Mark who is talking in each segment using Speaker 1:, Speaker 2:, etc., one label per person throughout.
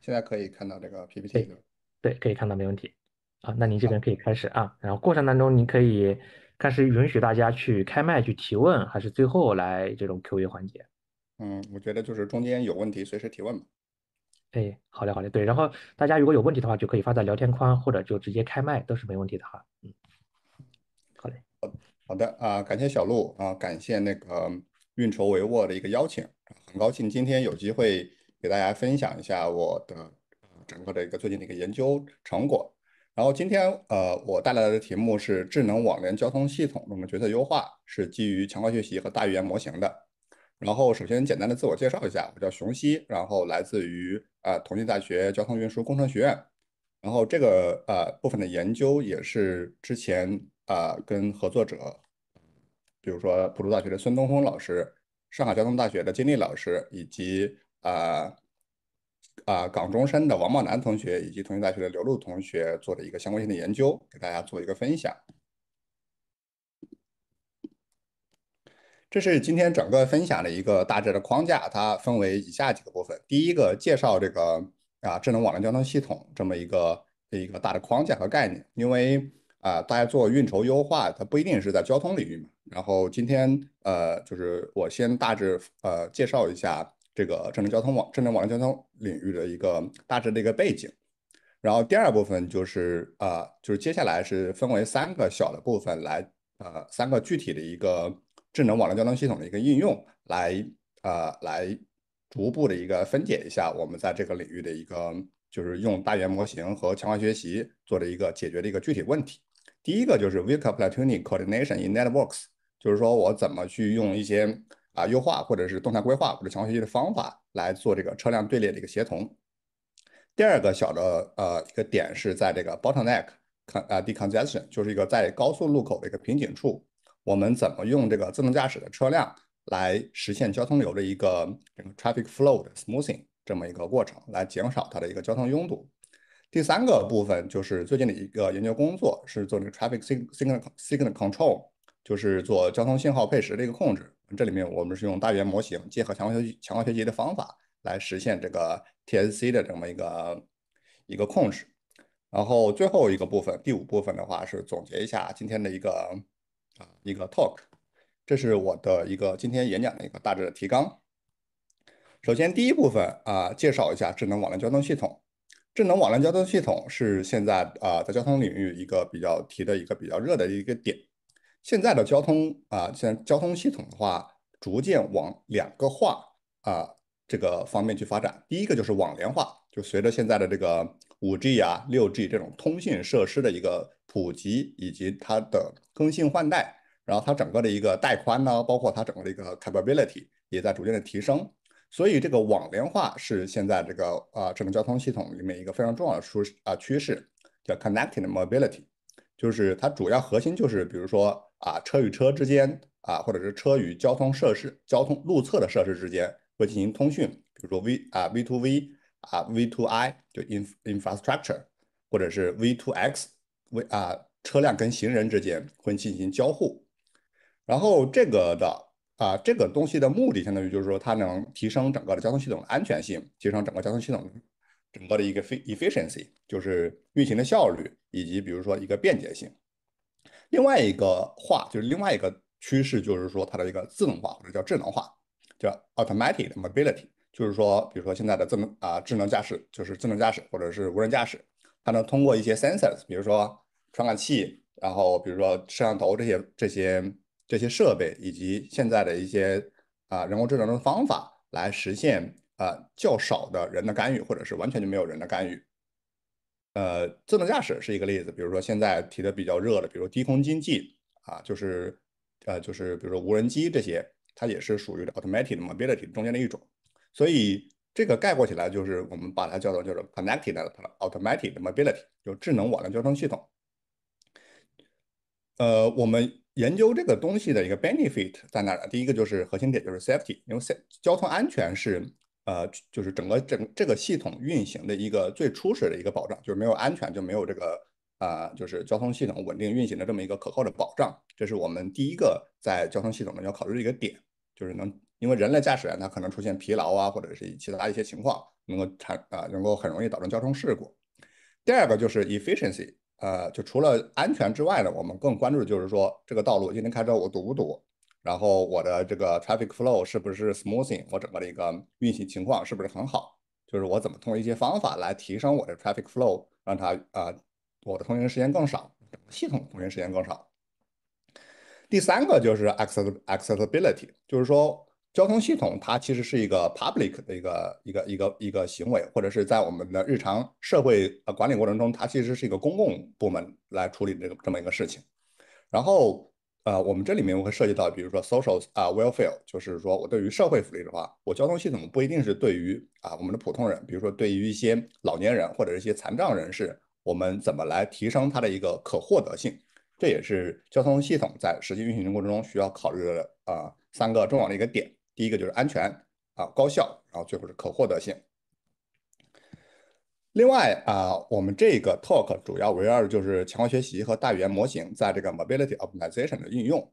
Speaker 1: 现在可以看到这个 PPT
Speaker 2: 了，对，可以看到没问题。啊，那您这边可以开始啊，然后过程当中您可以开始允许大家去开麦去提问，还是最后来这种 Q&A 环节？
Speaker 1: 嗯，我觉得就是中间有问题随时提问嘛。
Speaker 2: 哎，好嘞好嘞，对，然后大家如果有问题的话，就可以发在聊天框或者就直接开麦都是没
Speaker 1: 问题的哈。嗯，好嘞，好好的啊，感谢小鹿啊，感谢那个运筹帷幄的一个邀请，很高兴今天有机会。给大家分享一下我的整个的一个最近的一个研究成果。然后今天呃，我带来的题目是智能网联交通系统中的决策优化，是基于强化学习和大语言模型的。然后首先简单的自我介绍一下，我叫熊希，然后来自于啊同济大学交通运输工程学院。然后这个呃部分的研究也是之前啊跟合作者，比如说普渡大学的孙东峰老师、上海交通大学的金立老师以及。啊啊！港中深的王茂南同学以及同济大学的刘璐同学做的一个相关性的研究，给大家做一个分享。这是今天整个分享的一个大致的框架，它分为以下几个部分。第一个介绍这个啊智能网络交通系统这么一个一个大的框架和概念，因为啊大家做运筹优化，它不一定是在交通领域嘛。然后今天呃，就是我先大致呃介绍一下。这个智能交通网、智能网络交通领域的一个大致的一个背景，然后第二部分就是呃，就是接下来是分为三个小的部分来呃，三个具体的一个智能网络交通系统的一个应用，来呃，来逐步的一个分解一下我们在这个领域的一个就是用大语言模型和强化学习做的一个解决的一个具体问题。第一个就是 Vehicle Platoon Coordination in Networks，就是说我怎么去用一些。啊，优化或者是动态规划或者强化学习的方法来做这个车辆队列的一个协同。第二个小的呃一个点是在这个 bottleneck 看啊 decongestion，就是一个在高速路口的一个瓶颈处，我们怎么用这个自动驾驶的车辆来实现交通流的一个这个 traffic flow 的 smoothing 这么一个过程，来减少它的一个交通拥堵。第三个部分就是最近的一个研究工作是做这个 traffic signal signal control，就是做交通信号配时的一个控制。这里面我们是用大语言模型结合强化学习、强化学习的方法来实现这个 TSC 的这么一个一个控制。然后最后一个部分，第五部分的话是总结一下今天的一个啊一个 talk，这是我的一个今天演讲的一个大致的提纲。首先第一部分啊介绍一下智能网联交通系统，智能网联交通系统是现在啊在交通领域一个比较提的一个比较热的一个点。现在的交通啊，现在交通系统的话，逐渐往两个化啊这个方面去发展。第一个就是网联化，就随着现在的这个五 G 啊、六 G 这种通信设施的一个普及以及它的更新换代，然后它整个的一个带宽呢，包括它整个的一个 capability 也在逐渐的提升。所以这个网联化是现在这个啊智能交通系统里面一个非常重要的输啊趋势，叫 connected mobility，就是它主要核心就是比如说。啊，车与车之间啊，或者是车与交通设施、交通路侧的设施之间会进行通讯，比如说 V 啊 V to V 啊 V to I 就 infrastructure，或者是 V to X，V 啊车辆跟行人之间会进行交互。然后这个的啊这个东西的目的，相当于就是说它能提升整个的交通系统安全性，提升整个交通系统整个的一个 efficiency，就是运行的效率，以及比如说一个便捷性。另外一个话就是另外一个趋势，就是说它的一个自动化或者叫智能化，叫 automated mobility，就是说，比如说现在的智能啊智能驾驶，就是智能驾驶或者是无人驾驶，它能通过一些 sensors，比如说传感器，然后比如说摄像头这些这些这些设备，以及现在的一些啊人工智能的方法来实现啊较少的人的干预，或者是完全就没有人的干预。呃，自动驾驶是一个例子，比如说现在提的比较热的，比如低空经济啊，就是呃，就是比如说无人机这些，它也是属于的 automated mobility 中间的一种。所以这个概括起来就是我们把它叫做叫做 connected automated mobility，就智能网联交通系统。呃，我们研究这个东西的一个 benefit 在哪？第一个就是核心点就是 safety，因为交通安全是。呃，就是整个整这个系统运行的一个最初始的一个保障，就是没有安全就没有这个啊，就是交通系统稳定运行的这么一个可靠的保障。这是我们第一个在交通系统呢要考虑的一个点，就是能，因为人类驾驶员他可能出现疲劳啊，或者是其他一些情况，能够产啊，能够很容易导致交通事故。第二个就是 efficiency，呃，就除了安全之外呢，我们更关注的就是说这个道路今天开车我堵不堵？然后我的这个 traffic flow 是不是 smoothing？我整个的一个运行情况是不是很好？就是我怎么通过一些方法来提升我的 traffic flow，让它啊，我的通行时间更少，系统通行时间更少。第三个就是 access accessibility，就是说交通系统它其实是一个 public 的一个一个一个一个行为，或者是在我们的日常社会呃管理过程中，它其实是一个公共部门来处理这个这么一个事情。然后。呃，我们这里面会涉及到，比如说 s o c i a l 啊，welfare，就是说我对于社会福利的话，我交通系统不一定是对于啊我们的普通人，比如说对于一些老年人或者一些残障人士，我们怎么来提升他的一个可获得性？这也是交通系统在实际运行过程中需要考虑的啊三个重要的一个点。第一个就是安全啊，高效，然后最后是可获得性。另外啊，我们这个 talk 主要围绕的就是强化学习和大语言模型在这个 mobility optimization 的应用。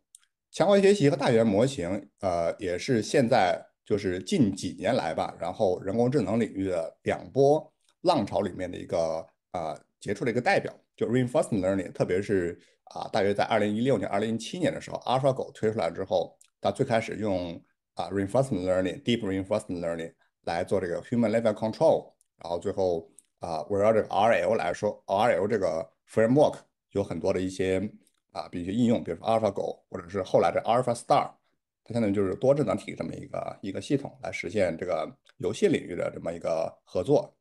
Speaker 1: 强化学习和大语言模型，呃，也是现在就是近几年来吧，然后人工智能领域的两波浪潮里面的一个啊杰出的一个代表，就 reinforcement learning，特别是啊，大约在二零一六年、二零一七年的时候，AlphaGo 推出来之后，它最开始用啊 reinforcement learning、deep reinforcement learning 来做这个 human level control，然后最后。啊，围绕这个 RL 来说，RL 这个 framework 有很多的一些啊，如说应用，比如说 Alpha 狗，或者是后来的 Alpha Star，它相当于就是多智能体这么一个一个系统来实现这个游戏领域的这么一个合作。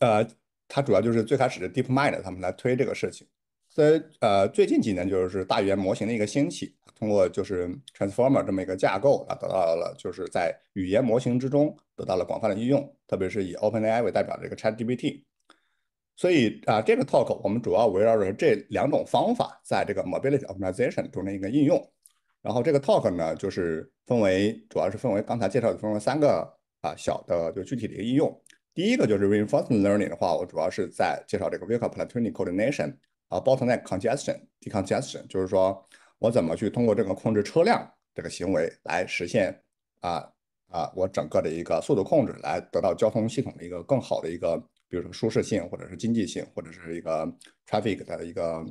Speaker 1: 呃，它主要就是最开始的 Deep Mind 他们来推这个事情，在呃最近几年就是大语言模型的一个兴起，通过就是 Transformer 这么一个架构啊，得到了就是在语言模型之中。得到了广泛的应用，特别是以 OpenAI 为代表的这个 ChatGPT。所以啊，这个 talk 我们主要围绕着这两种方法在这个 mobility optimization 中的一个应用。然后这个 talk 呢，就是分为，主要是分为刚才介绍的分为三个啊小的就具体的一个应用。第一个就是 reinforcement learning 的话，我主要是在介绍这个 vehicle platoon coordination 啊，bottleneck congestion decongestion，就是说我怎么去通过这个控制车辆这个行为来实现啊。啊，我整个的一个速度控制来得到交通系统的一个更好的一个，比如说舒适性，或者是经济性，或者是一个 traffic 的一个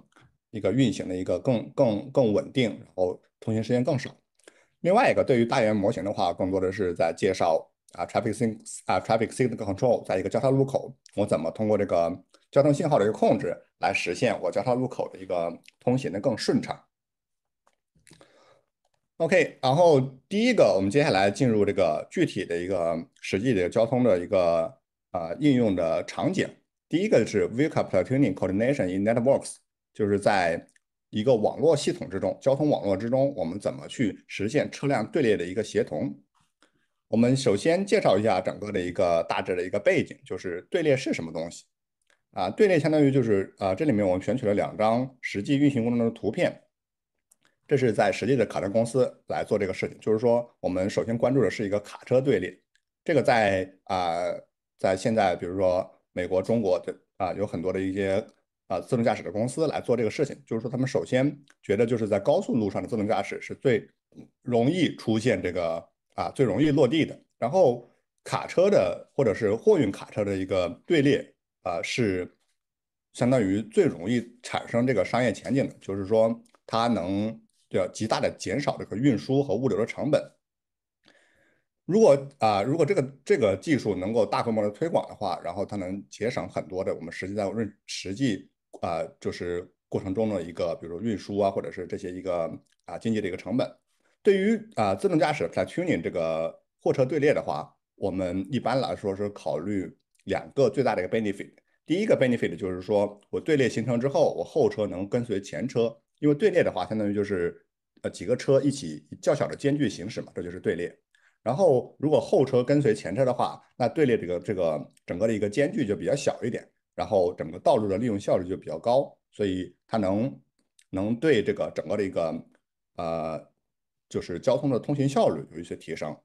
Speaker 1: 一个运行的一个更更更稳定，然后通行时间更少。另外一个对于大元模型的话，更多的是在介绍啊 traffic sign 啊 traffic signal control，在一个交叉路口，我怎么通过这个交通信号的一个控制来实现我交叉路口的一个通行的更顺畅。OK，然后第一个，我们接下来进入这个具体的一个实际的交通的一个呃应用的场景。第一个是 Vehicle Platoon Coordination in Networks，就是在一个网络系统之中，交通网络之中，我们怎么去实现车辆队列的一个协同？我们首先介绍一下整个的一个大致的一个背景，就是队列是什么东西啊？队列相当于就是啊，这里面我们选取了两张实际运行过程中的图片。这是在实际的卡车公司来做这个事情，就是说，我们首先关注的是一个卡车队列，这个在啊，在现在，比如说美国、中国的啊，有很多的一些啊自动驾驶的公司来做这个事情，就是说，他们首先觉得就是在高速路上的自动驾驶是最容易出现这个啊最容易落地的，然后卡车的或者是货运卡车的一个队列啊，是相当于最容易产生这个商业前景的，就是说，它能。要极大的减少这个运输和物流的成本。如果啊，如果这个这个技术能够大规模的推广的话，然后它能节省很多的我们实际在运实际啊，就是过程中的一个，比如运输啊，或者是这些一个啊经济的一个成本。对于啊自动驾驶在牵引这个货车队列的话，我们一般来说是考虑两个最大的一个 benefit。第一个 benefit 就是说我队列形成之后，我后车能跟随前车。因为队列的话，相当于就是呃几个车一起较小的间距行驶嘛，这就是队列。然后如果后车跟随前车的话，那队列这个这个整个的一个间距就比较小一点，然后整个道路的利用效率就比较高，所以它能能对这个整个的一个呃就是交通的通行效率有一些提升。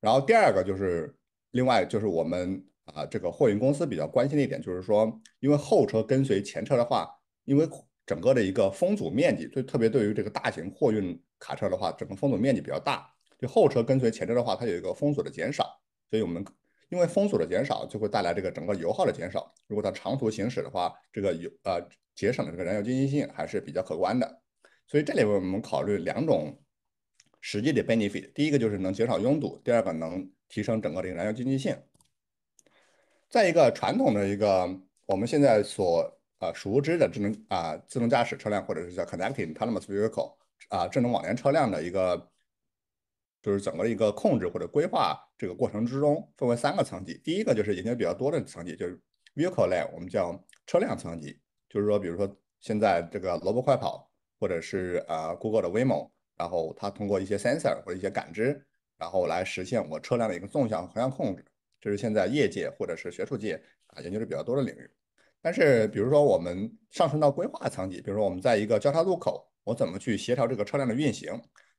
Speaker 1: 然后第二个就是另外就是我们啊这个货运公司比较关心的一点就是说，因为后车跟随前车的话，因为整个的一个风阻面积，就特别对于这个大型货运卡车的话，整个风阻面积比较大。就后车跟随前车的话，它有一个风阻的减少，所以我们因为风阻的减少，就会带来这个整个油耗的减少。如果它长途行驶的话，这个油呃节省的这个燃油经济性还是比较可观的。所以这里边我们考虑两种实际的 benefit，第一个就是能减少拥堵，第二个能提升整个这个燃油经济性。再一个传统的一个我们现在所啊熟知的智能啊，自动驾驶车辆，或者是叫 connected autonomous vehicle 啊，智能网联车辆的一个，就是整个一个控制或者规划这个过程之中，分为三个层级。第一个就是研究比较多的层级，就是 vehicle 类，我们叫车辆层级，就是说，比如说现在这个萝卜快跑，或者是啊 Google 的 Waymo，然后它通过一些 sensor 或者一些感知，然后来实现我车辆的一个纵向横向控制。这是现在业界或者是学术界啊研究的比较多的领域。但是，比如说我们上升到规划层级，比如说我们在一个交叉路口，我怎么去协调这个车辆的运行？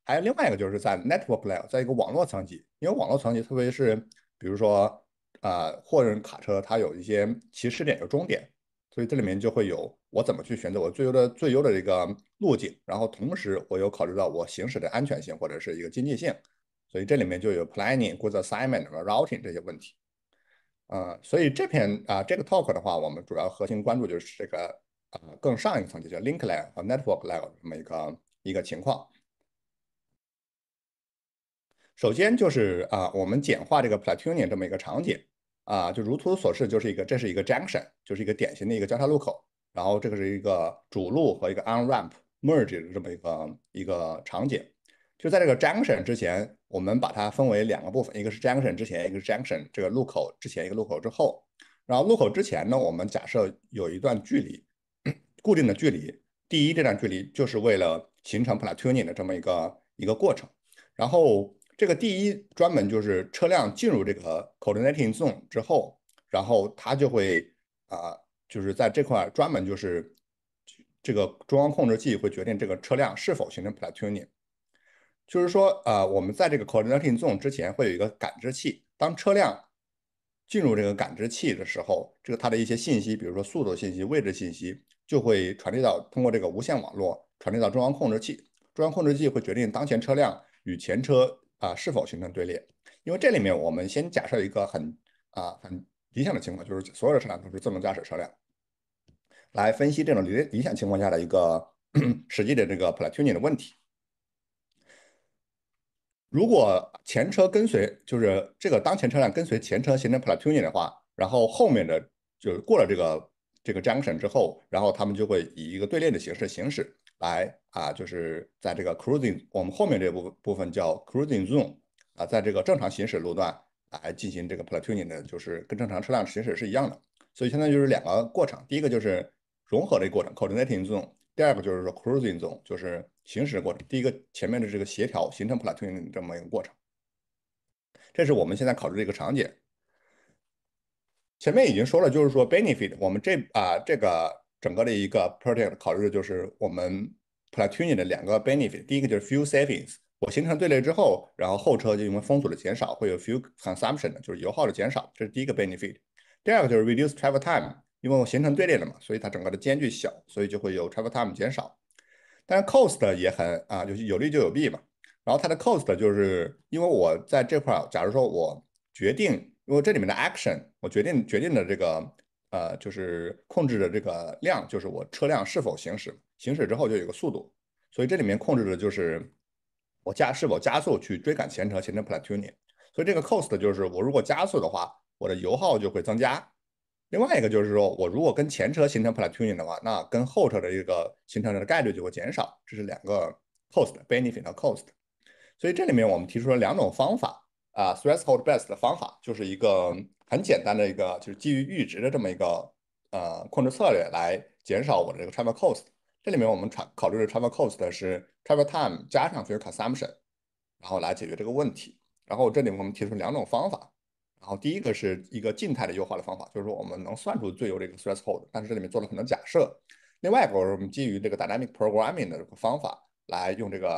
Speaker 1: 还有另外一个就是在 network l a y e 在一个网络层级，因为网络层级，特别是比如说啊，货运卡车它有一些起始点有终点，所以这里面就会有我怎么去选择我最优的最优的这个路径，然后同时我又考虑到我行驶的安全性或者是一个经济性，所以这里面就有 planning、g o o d assignment 和 routing 这些问题。嗯，所以这篇啊这个 talk 的话，我们主要核心关注就是这个呃更上一层级，就是 link layer 和 network layer 这么一个一个情况。首先就是啊，我们简化这个 platooning 这么一个场景啊，就如图所示，就是一个这是一个 junction，就是一个典型的一个交叉路口，然后这个是一个主路和一个 on ramp merge 的这么一个一个场景。就在这个 junction 之前，我们把它分为两个部分，一个是 junction 之前，一个是 junction 这个路口之前一个路口之后。然后路口之前呢，我们假设有一段距离，固定的距离。第一这段距离就是为了形成 platooning 的这么一个一个过程。然后这个第一专门就是车辆进入这个 coordinating zone 之后，然后它就会啊，就是在这块专门就是这个中央控制器会决定这个车辆是否形成 platooning。就是说，呃，我们在这个 c o o r d i n a t i n zone 之前会有一个感知器。当车辆进入这个感知器的时候，这个它的一些信息，比如说速度信息、位置信息，就会传递到通过这个无线网络传递到中央控制器。中央控制器会决定当前车辆与前车啊是否形成队列。因为这里面我们先假设一个很啊很理想的情况，就是所有的车辆都是自动驾驶车辆，来分析这种理理想情况下的一个 实际的这个 p l a t o o n i n g 的问题。如果前车跟随，就是这个当前车辆跟随前车形成 p l a t o o n i n g 的话，然后后面的就是过了这个这个 junction 之后，然后他们就会以一个队列的形式行驶，来啊，就是在这个 cruising，我们后面这部部分叫 cruising zone，啊，在这个正常行驶路段来进行这个 p l a t o o n i n g 的，就是跟正常车辆行驶是一样的。所以现在就是两个过程，第一个就是融合的过程，coordinating zone，第二个就是说，cruising zone，就是行驶过程。第一个前面的这个协调形成 platoon 这么一个过程，这是我们现在考虑的一个场景。前面已经说了，就是说 benefit。我们这啊这个整个的一个 project 考虑的就是我们 platoon 的两个 benefit。第一个就是 fuel savings。我形成队列之后，然后后车就因为风阻的减少会有 fuel consumption，就是油耗的减少，这是第一个 benefit。第二个就是 reduce travel time。因为我形成队列了嘛，所以它整个的间距小，所以就会有 travel time 减少。但是 cost 也很啊，就是有利就有弊嘛。然后它的 cost 就是因为我在这块儿，假如说我决定，因为这里面的 action，我决定决定的这个呃，就是控制的这个量，就是我车辆是否行驶，行驶之后就有个速度。所以这里面控制的就是我加是否加速去追赶前车，形成 platoon。所以这个 cost 就是我如果加速的话，我的油耗就会增加。另外一个就是说，我如果跟前车形成 platooning 的话，那跟后车的一个形成的概率就会减少，这是两个 cost benefit 和 cost。所以这里面我们提出了两种方法啊，threshold b e s t 的方法，就是一个很简单的一个，就是基于阈值的这么一个呃控制策略来减少我的这个 travel cost。这里面我们考考虑的 travel cost 是 travel time 加上 fuel consumption，然后来解决这个问题。然后这里我们提出两种方法。然后第一个是一个静态的优化的方法，就是说我们能算出最优这个 stress hold，但是这里面做了很多假设。另外一个我们基于这个 dynamic programming 的这个方法，来用这个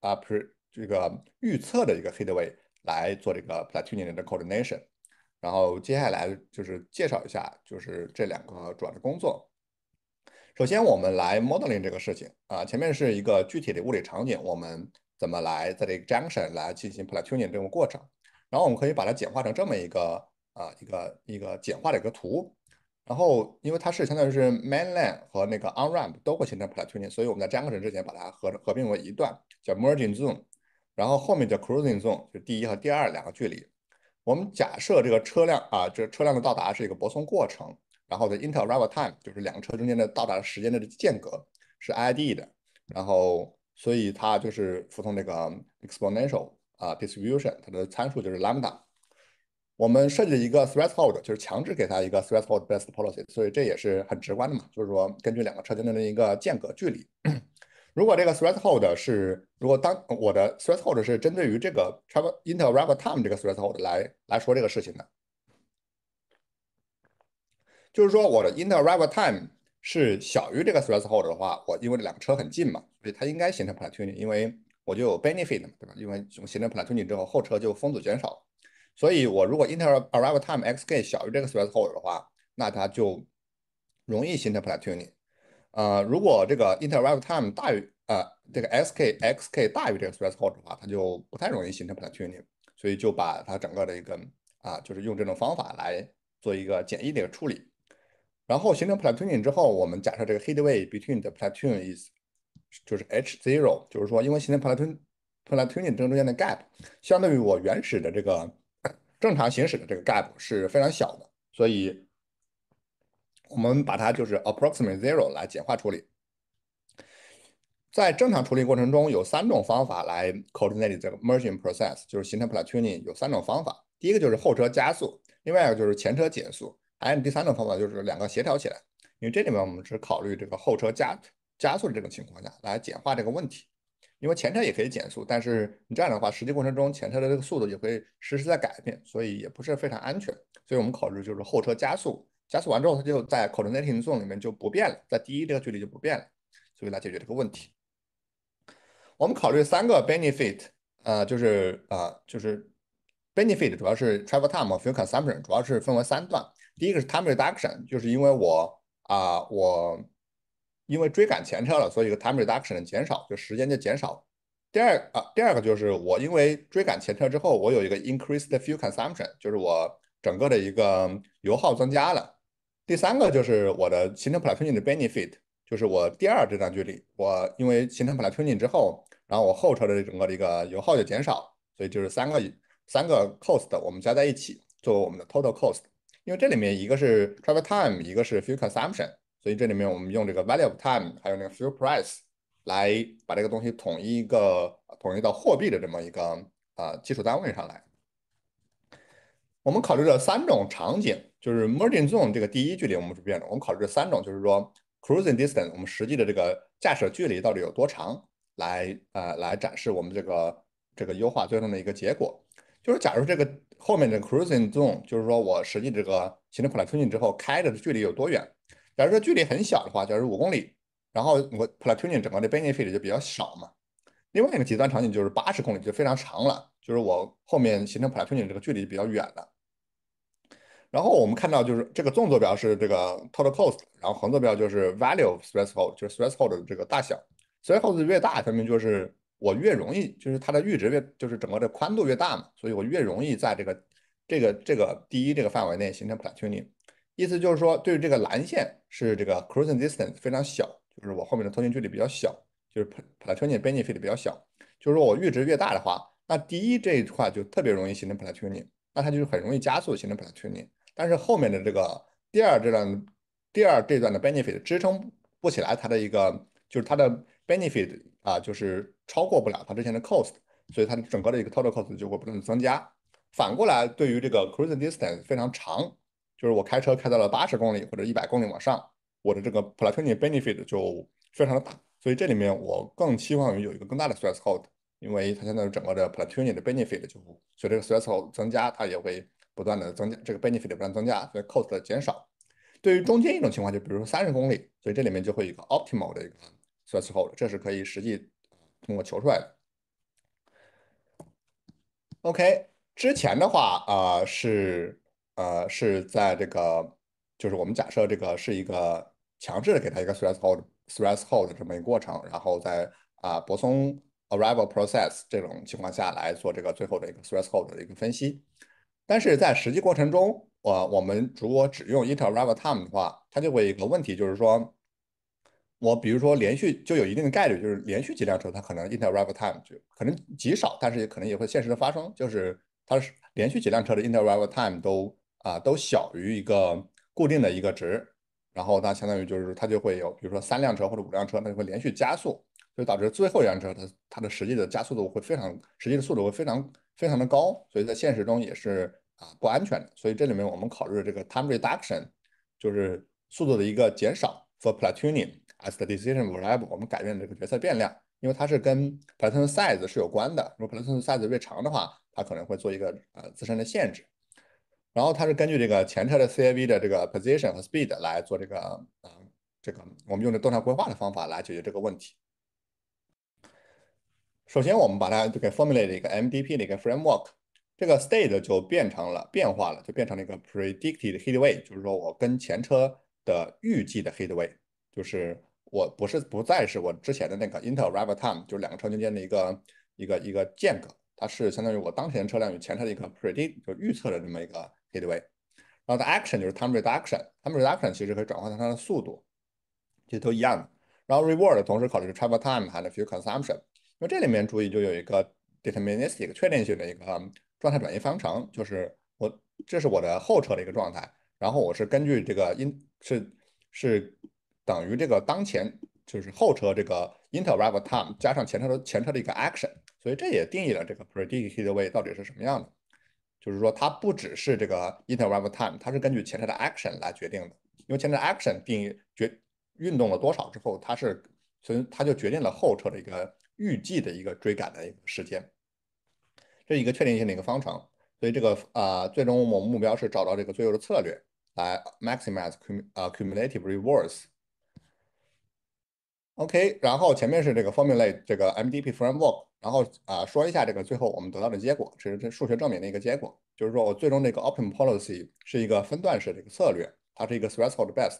Speaker 1: 啊 pre 这个预测的一个 headway 来做这个 platooning 的 coordination。然后接下来就是介绍一下，就是这两个主要的工作。首先我们来 modeling 这个事情啊，前面是一个具体的物理场景，我们怎么来在这个 junction 来进行 platooning 这个过程。然后我们可以把它简化成这么一个啊一个一个简化的一个图，然后因为它是相当于是 main lane 和那个 on ramp 都会形成 platoon，所以我们在 j n 加 o n 之前把它合合并为一段叫 merging zone，然后后面叫 cruising zone，就第一和第二两个距离。我们假设这个车辆啊，这车辆的到达是一个泊松过程，然后的 interval time 就是两个车中间的到达的时间的间隔是 iid 的，然后所以它就是服从那个 exponential。啊，distribution 它的参数就是 lambda。我们设了一个 threshold，就是强制给它一个 threshold b e s t policy。所以这也是很直观的嘛，就是说根据两个车间的一个间隔距离。如果这个 threshold 是，如果当我的 threshold 是针对于这个 travel interval time 这个 threshold 来来说这个事情的，就是说我的 interval time 是小于这个 threshold 的话，我因为两个车很近嘛，所以它应该形成 p l a t o o n i n 因为。我就有 benefit 嘛，对吧？因为形成 p l a t o o n i n g 之后，后车就风阻减少，所以我如果 inter arrival time xk 小于这个 stress hole 的话，那它就容易形成 p l a t o o n i n g 呃，如果这个 inter arrival time 大于呃这个 xk xk 大于这个 stress hole 的话，它就不太容易形成 p l a t o o n i n g 所以就把它整个的一个啊，就是用这种方法来做一个简易的一个处理。然后形成 p l a t o o n i n g 之后，我们假设这个 headway between the platoon is。就是 h zero，就是说，因为形成 platoon p l a t o o n i n g 这中间的 gap 相对于我原始的这个 正常行驶的这个 gap 是非常小的，所以我们把它就是 approximate zero 来简化处理。在正常处理过程中，有三种方法来 coordinate 这个 merging process，就是形成 platoonning 有三种方法。第一个就是后车加速，另外一个就是前车减速，还有第三种方法就是两个协调起来。因为这里面我们只考虑这个后车加。加速的这种情况下来简化这个问题，因为前车也可以减速，但是你这样的话，实际过程中前车的这个速度也会实时在改变，所以也不是非常安全。所以我们考虑就是后车加速，加速完之后它就在 c o r d i n a t g zone 里面就不变了，在第一这个距离就不变了，所以来解决这个问题。我们考虑三个 benefit，呃，就是呃，就是 benefit 主要是 travel time fuel consumption，主要是分为三段，第一个是 time reduction，就是因为我啊我。因为追赶前车了，所以一个 time reduction 减少，就时间就减少。第二啊，第二个就是我因为追赶前车之后，我有一个 increased fuel consumption，就是我整个的一个油耗增加了。第三个就是我的行程 p l a n o n 的 benefit，就是我第二这段距离，我因为行程 p l a n o n 之后，然后我后车的整个的一个油耗就减少，所以就是三个三个 cost 我们加在一起作为我们的 total cost。因为这里面一个是 travel time，一个是 fuel consumption。所以这里面我们用这个 value of time，还有那个 fuel price，来把这个东西统一一个统一到货币的这么一个呃基础单位上来。我们考虑了三种场景，就是 merging zone 这个第一距离我们是变的。我们考虑这三种，就是说 cruising distance，我们实际的这个驾驶距离到底有多长，来呃来展示我们这个这个优化最终的一个结果。就是假如这个后面的 cruising zone，就是说我实际这个行 l a n 推进之后开着的距离有多远。假如说距离很小的话，假如五公里，然后我 platooning 整个的 benefit 就比较少嘛。另外一个极端场景就是八十公里，就非常长了，就是我后面形成 platooning 这个距离比较远了。然后我们看到就是这个纵坐标是这个 total cost，然后横坐标就是 value of stress h o l d 就是 stress h o l d 的这个大小。stress h o l d 越大，说明就是我越容易，就是它的阈值越，就是整个的宽度越大嘛，所以我越容易在这个这个这个第一这个范围内形成 platooning。意思就是说，对于这个蓝线是这个 c r u s s i n g distance 非常小，就是我后面的通进距离比较小，就是 p l a t o n i n benefit 比较小。就是说我阈值越大的话，那第一这一块就特别容易形成 p l a t o n i n 那它就是很容易加速形成 p l a t o n i n 但是后面的这个第二这段，第二这段的 benefit 支撑不起来，它的一个就是它的 benefit 啊，就是超过不了它之前的 cost，所以它整个的一个 total cost 就会不断增加。反过来，对于这个 c r u s s i n g distance 非常长。就是我开车开到了八十公里或者一百公里往上，我的这个 platoon benefit 就非常的大，所以这里面我更期望于有一个更大的 threshold，因为它现在整个的 platoon 的 benefit 就，所以这个 threshold 增加，它也会不断的增加，这个 benefit 不断增加，所以 cost 减少。对于中间一种情况，就比如说三十公里，所以这里面就会一个 optimal 的一个 threshold，这是可以实际通过求出来的。OK，之前的话，呃是。呃，是在这个，就是我们假设这个是一个强制的给他一个 threshold threshold 的这么一个过程，然后在啊泊松 arrival process 这种情况下来做这个最后的一个 threshold 的一个分析。但是在实际过程中，我我们如果只用 inter arrival time 的话，它就会一个问题，就是说我比如说连续就有一定的概率，就是连续几辆车它可能 inter arrival time 就可能极少，但是也可能也会现实的发生，就是它是连续几辆车的 inter arrival time 都啊，都小于一个固定的一个值，然后它相当于就是它就会有，比如说三辆车或者五辆车，它就会连续加速，所以导致最后一辆车它它的实际的加速度会非常，实际的速度会非常非常的高，所以在现实中也是啊不安全的。所以这里面我们考虑这个 time reduction，就是速度的一个减少 for platooning as the decision variable，我们改变这个决策变量，因为它是跟 platoon size 是有关的，如果 platoon size 越长的话，它可能会做一个呃自身的限制。然后它是根据这个前车的 CIV 的这个 position 和 speed 来做这个，嗯，这个我们用的动态规划的方法来解决这个问题。首先我们把它就给 f o r m u l a t e 一个 MDP 的一个 framework，这个 state 就变成了变化了，就变成了一个 predicted headway，就是说我跟前车的预计的 headway，就是我不是不再是我之前的那个 i n t e r r i v a l time，就是两个车之间的一个一个一个间隔，它是相当于我当前车辆与前车的一个 predict 就预测的这么一个。h way，然后它 action 就是 time reduction，time reduction 其实可以转换成它的速度，其实都一样的。然后 reward 同时考虑 travel time 和 fuel consumption，那么这里面注意就有一个 deterministic 确定性的一个状态转移方程，就是我这是我的后车的一个状态，然后我是根据这个因是是等于这个当前就是后车这个 interval time 加上前车的前车的一个 action，所以这也定义了这个 predicted way 到底是什么样的。就是说，它不只是这个 interval time，它是根据前车的 action 来决定的。因为前车 action 定决运动了多少之后，它是存它就决定了后车的一个预计的一个追赶的一个时间，这一个确定性的一个方程。所以这个啊，最终我们目标是找到这个最优的策略来 maximize cum cumulative rewards。OK，然后前面是这个 formulate 这个 MDP framework。然后啊，说一下这个最后我们得到的结果，这是数学证明的一个结果，就是说我最终这个 open policy 是一个分段式的一个策略，它是一个 threshold best。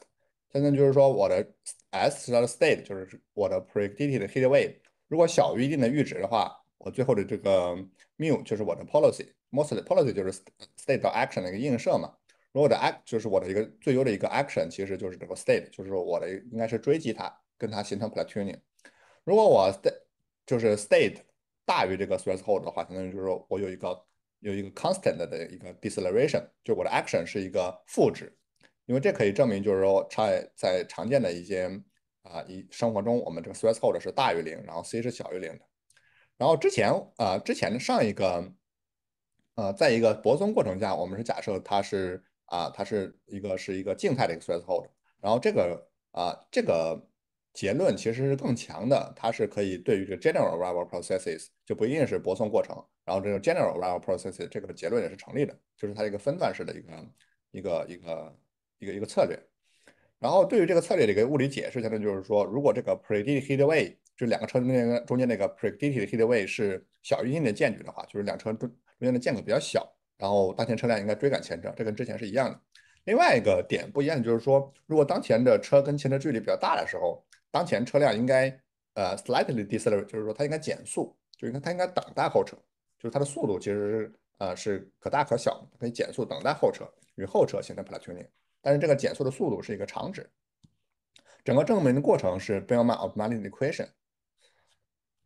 Speaker 1: 现在就是说我的 s 是它的 state，就是我的 predicted h e a t w a v e 如果小于一定的阈值的话，我最后的这个 mu 就是我的 policy，mostly policy 就是 state 到 action 的一个映射嘛。如果的 act 就是我的一个最优的一个 action，其实就是这个 state，就是说我的应该是追击它，跟它形成 platooning。如果我在就是 state。大于这个 threshold 的话，相当于就是说我有一个有一个 constant 的一个 deceleration，就我的 action 是一个负值，因为这可以证明就是说在在常见的一些啊一生活中，我们这个 threshold 是大于零，然后 c 是小于零的。然后之前啊之前的上一个呃，在一个泊松过程下，我们是假设它是啊它是一个是一个静态的一个 threshold，然后这个啊这个。结论其实是更强的，它是可以对于这个 general r i v a l processes 就不一定是泊送过程，然后这种 general r i v a l processes 这个结论也是成立的，就是它一个分段式的一个一个一个一个一个策略。然后对于这个策略的一个物理解释，现在就是说，如果这个 predicted h e a t w a y 就两个车中间中间那个 predicted headway 是小于一定的间距的话，就是两车中中间的间隔比较小，然后当前车辆应该追赶前车，这跟之前是一样的。另外一个点不一样就是说，如果当前的车跟前车距离比较大的时候，当前车辆应该呃 slightly decelerate，就是说它应该减速，就应该它应该等待后车，就是它的速度其实是呃是可大可小，可以减速等待后车与后车形成 platooning。但是这个减速的速度是一个常值。整个证明的过程是 b e r n o u l i of m a n i e y s equation。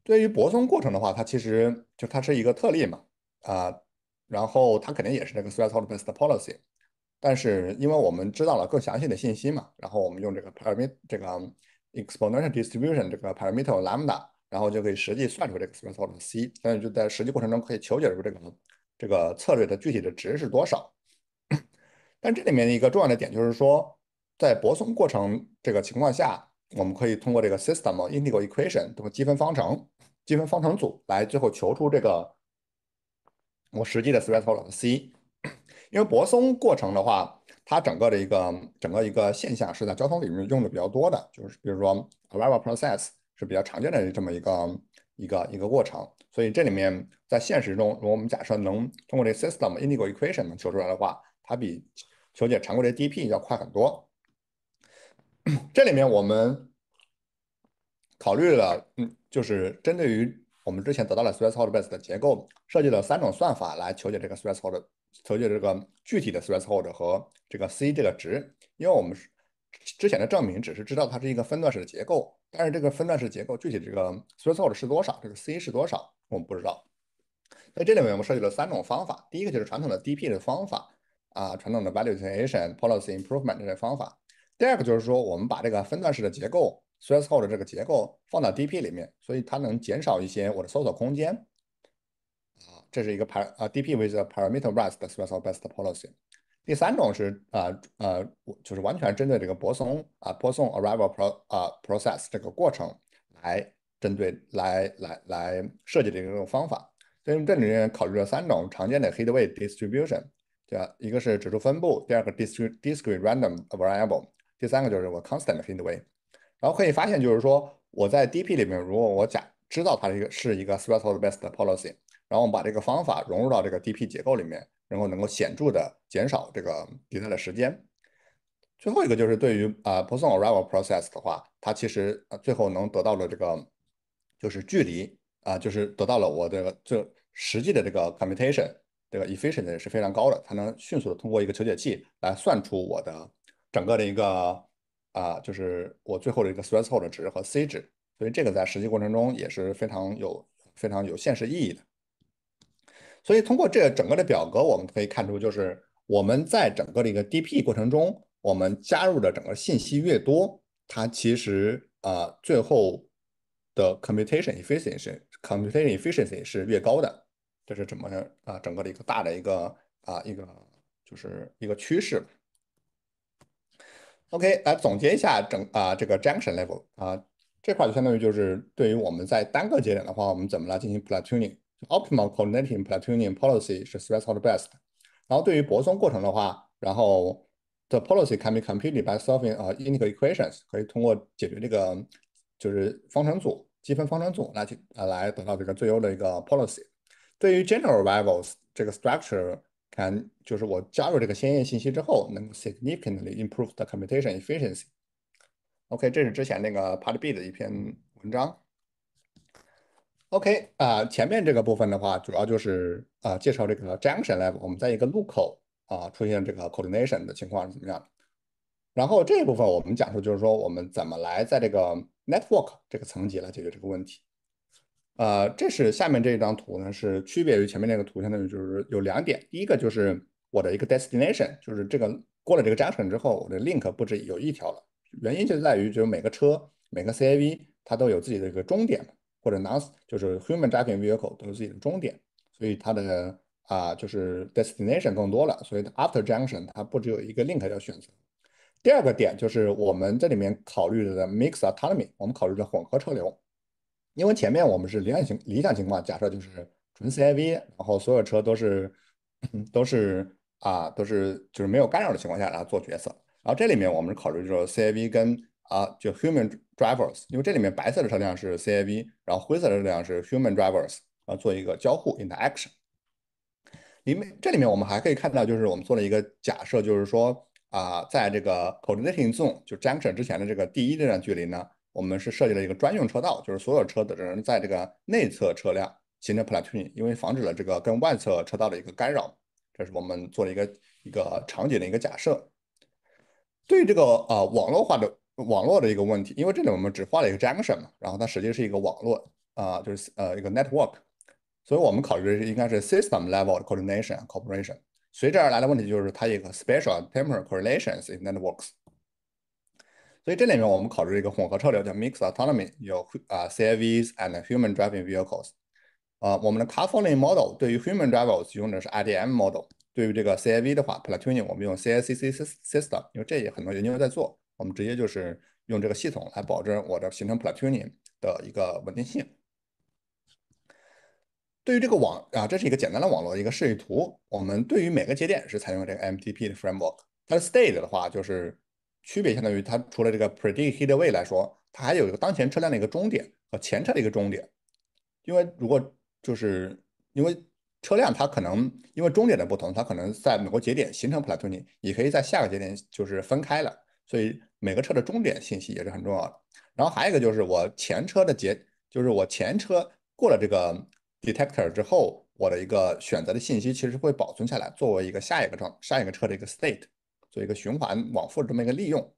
Speaker 1: 对于泊松过程的话，它其实就它是一个特例嘛啊，然后它肯定也是这个 t h r a s h t l d b a s e d policy。但是因为我们知道了更详细的信息嘛，然后我们用这个 permit 这个。exponential distribution 这个 parameter lambda，然后就可以实际算出这个 s p e c o r d l c，但是就在实际过程中可以求解出这个这个策略的具体的值是多少。但这里面的一个重要的点就是说，在泊松过程这个情况下，我们可以通过这个 system integral equation，这个积分方程、积分方程组来最后求出这个我实际的 s p e c o r a l c。因为泊松过程的话，它整个的一个整个一个现象是在交通里面用的比较多的，就是比如说 arrival process 是比较常见的这么一个一个一个过程。所以这里面在现实中，如果我们假设能通过这 system integral equation 能求出来的话，它比求解常规的 DP 要快很多。这里面我们考虑了，嗯，就是针对于我们之前得到了 stress hold base 的结构，设计了三种算法来求解这个 stress hold。求解这个具体的 threshold 和这个 c 这个值，因为我们之前的证明只是知道它是一个分段式的结构，但是这个分段式结构具体这个 threshold 是多少，这个 c 是多少，我们不知道。在这里面我们设计了三种方法，第一个就是传统的 D P 的方法啊，传统的 validation policy improvement 这些方法。第二个就是说我们把这个分段式的结构 threshold 这个结构放到 D P 里面，所以它能减少一些我的搜索空间。这是一个 par 啊 DP with a p a r a m e t e r r z e d special best policy。第三种是呃呃，就是完全针对这个泊送啊泊送 arrival pro 啊 process 这个过程来针对来来来设计的一种方法。所以这里面考虑了三种常见的 headway distribution，吧？一个是指数分布，第二个 discrete discrete random variable，第三个就是个 constant headway。然后可以发现就是说我在 DP 里面，如果我假知道它一个是一个 special best policy。然后我们把这个方法融入到这个 DP 结构里面，然后能够显著的减少这个迭代的时间。最后一个就是对于啊 p o s n arrival process 的话，它其实最后能得到的这个就是距离啊，就是得到了我的最实际的这个 computation 这个 efficiency 是非常高的，它能迅速的通过一个求解器来算出我的整个的一个啊，就是我最后的一个 threshold 值和 c 值。所以这个在实际过程中也是非常有非常有现实意义的。所以通过这个整个的表格，我们可以看出，就是我们在整个的一个 DP 过程中，我们加入的整个信息越多，它其实啊最后的 computation efficiency，computation efficiency 是越高的。这是怎么呢？啊，整个的一个大的一个啊一个就是一个趋势。OK，来总结一下整啊这个 junction level 啊这块就相当于就是对于我们在单个节点的话，我们怎么来进行 plattuning。Optimal coordinating platooning policy 是 s threshold best。然后对于泊松过程的话，然后 the policy can be computed by solving a i n t q u e a l equations，可以通过解决这个就是方程组积分方程组来去啊来得到这个最优的一个 policy。对于 general a r i v a l s 这个 structure can 就是我加入这个先验信息之后，能够 significantly improve the computation efficiency。OK，这是之前那个 Part B 的一篇文章。OK，啊，前面这个部分的话，主要就是啊介绍这个 junction level，我们在一个路口啊出现这个 coordination 的情况是怎么样。然后这一部分我们讲述就是说我们怎么来在这个 network 这个层级来解决这个问题。呃，这是下面这一张图呢，是区别于前面那个图，相当于就是有两点，第一个就是我的一个 destination，就是这个过了这个 junction 之后，我的 link 不止有一条了，原因就在于就是每个车每个 CAV 它都有自己的一个终点嘛。或者 n a s 就是 human driving vehicle 都是自己的终点，所以它的啊就是 destination 更多了，所以 after junction 它不只有一个 link 要选择。第二个点就是我们这里面考虑的 m i x autonomy，我们考虑的混合车流，因为前面我们是理想情理想情况假设就是纯 CIV，然后所有车都是都是啊都是就是没有干扰的情况下来做决策，然后这里面我们考虑就是 CIV 跟啊就 human Drivers，因为这里面白色的车辆是 c i v 然后灰色的车辆是 Human Drivers，然后做一个交互 Interaction。里面这里面我们还可以看到，就是我们做了一个假设，就是说啊，在这个 Coordinating Zone 就 Junction 之前的这个第一这段距离呢，我们是设计了一个专用车道，就是所有车的人在这个内侧车辆形成 Platoon，因为防止了这个跟外侧车道的一个干扰。这是我们做了一个一个场景的一个假设。对这个啊网络化的。网络的一个问题，因为这里我们只画了一个 junction 嘛，然后它实际是一个网络啊，就是呃一个 network，所以我们考虑的是应该是 system level coordination cooperation。随之而来的问题就是它一个 special temporal correlations in networks。所以这里面我们考虑一个混合车流叫 mixed autonomy，有啊 CIVs and human driving vehicles。啊，我们的 car following model 对于 human drivers 用的是 IDM model，对于这个 CIV 的话，platooning 我们用 CICC system，因为这也很多研究在做。我们直接就是用这个系统来保证我的形成 platooning 的一个稳定性。对于这个网啊，这是一个简单的网络一个示意图。我们对于每个节点是采用这个 MTP 的 framework。它的 state 的话就是区别，相当于它除了这个 predicted way 来说，它还有一个当前车辆的一个终点和前车的一个终点。因为如果就是因为车辆它可能因为终点的不同，它可能在某个节点形成 platooning，也可以在下个节点就是分开了。所以每个车的终点信息也是很重要的。然后还有一个就是我前车的结，就是我前车过了这个 detector 之后，我的一个选择的信息其实会保存下来，作为一个下一个状下一个车的一个 state，做一个循环往复这么一个利用。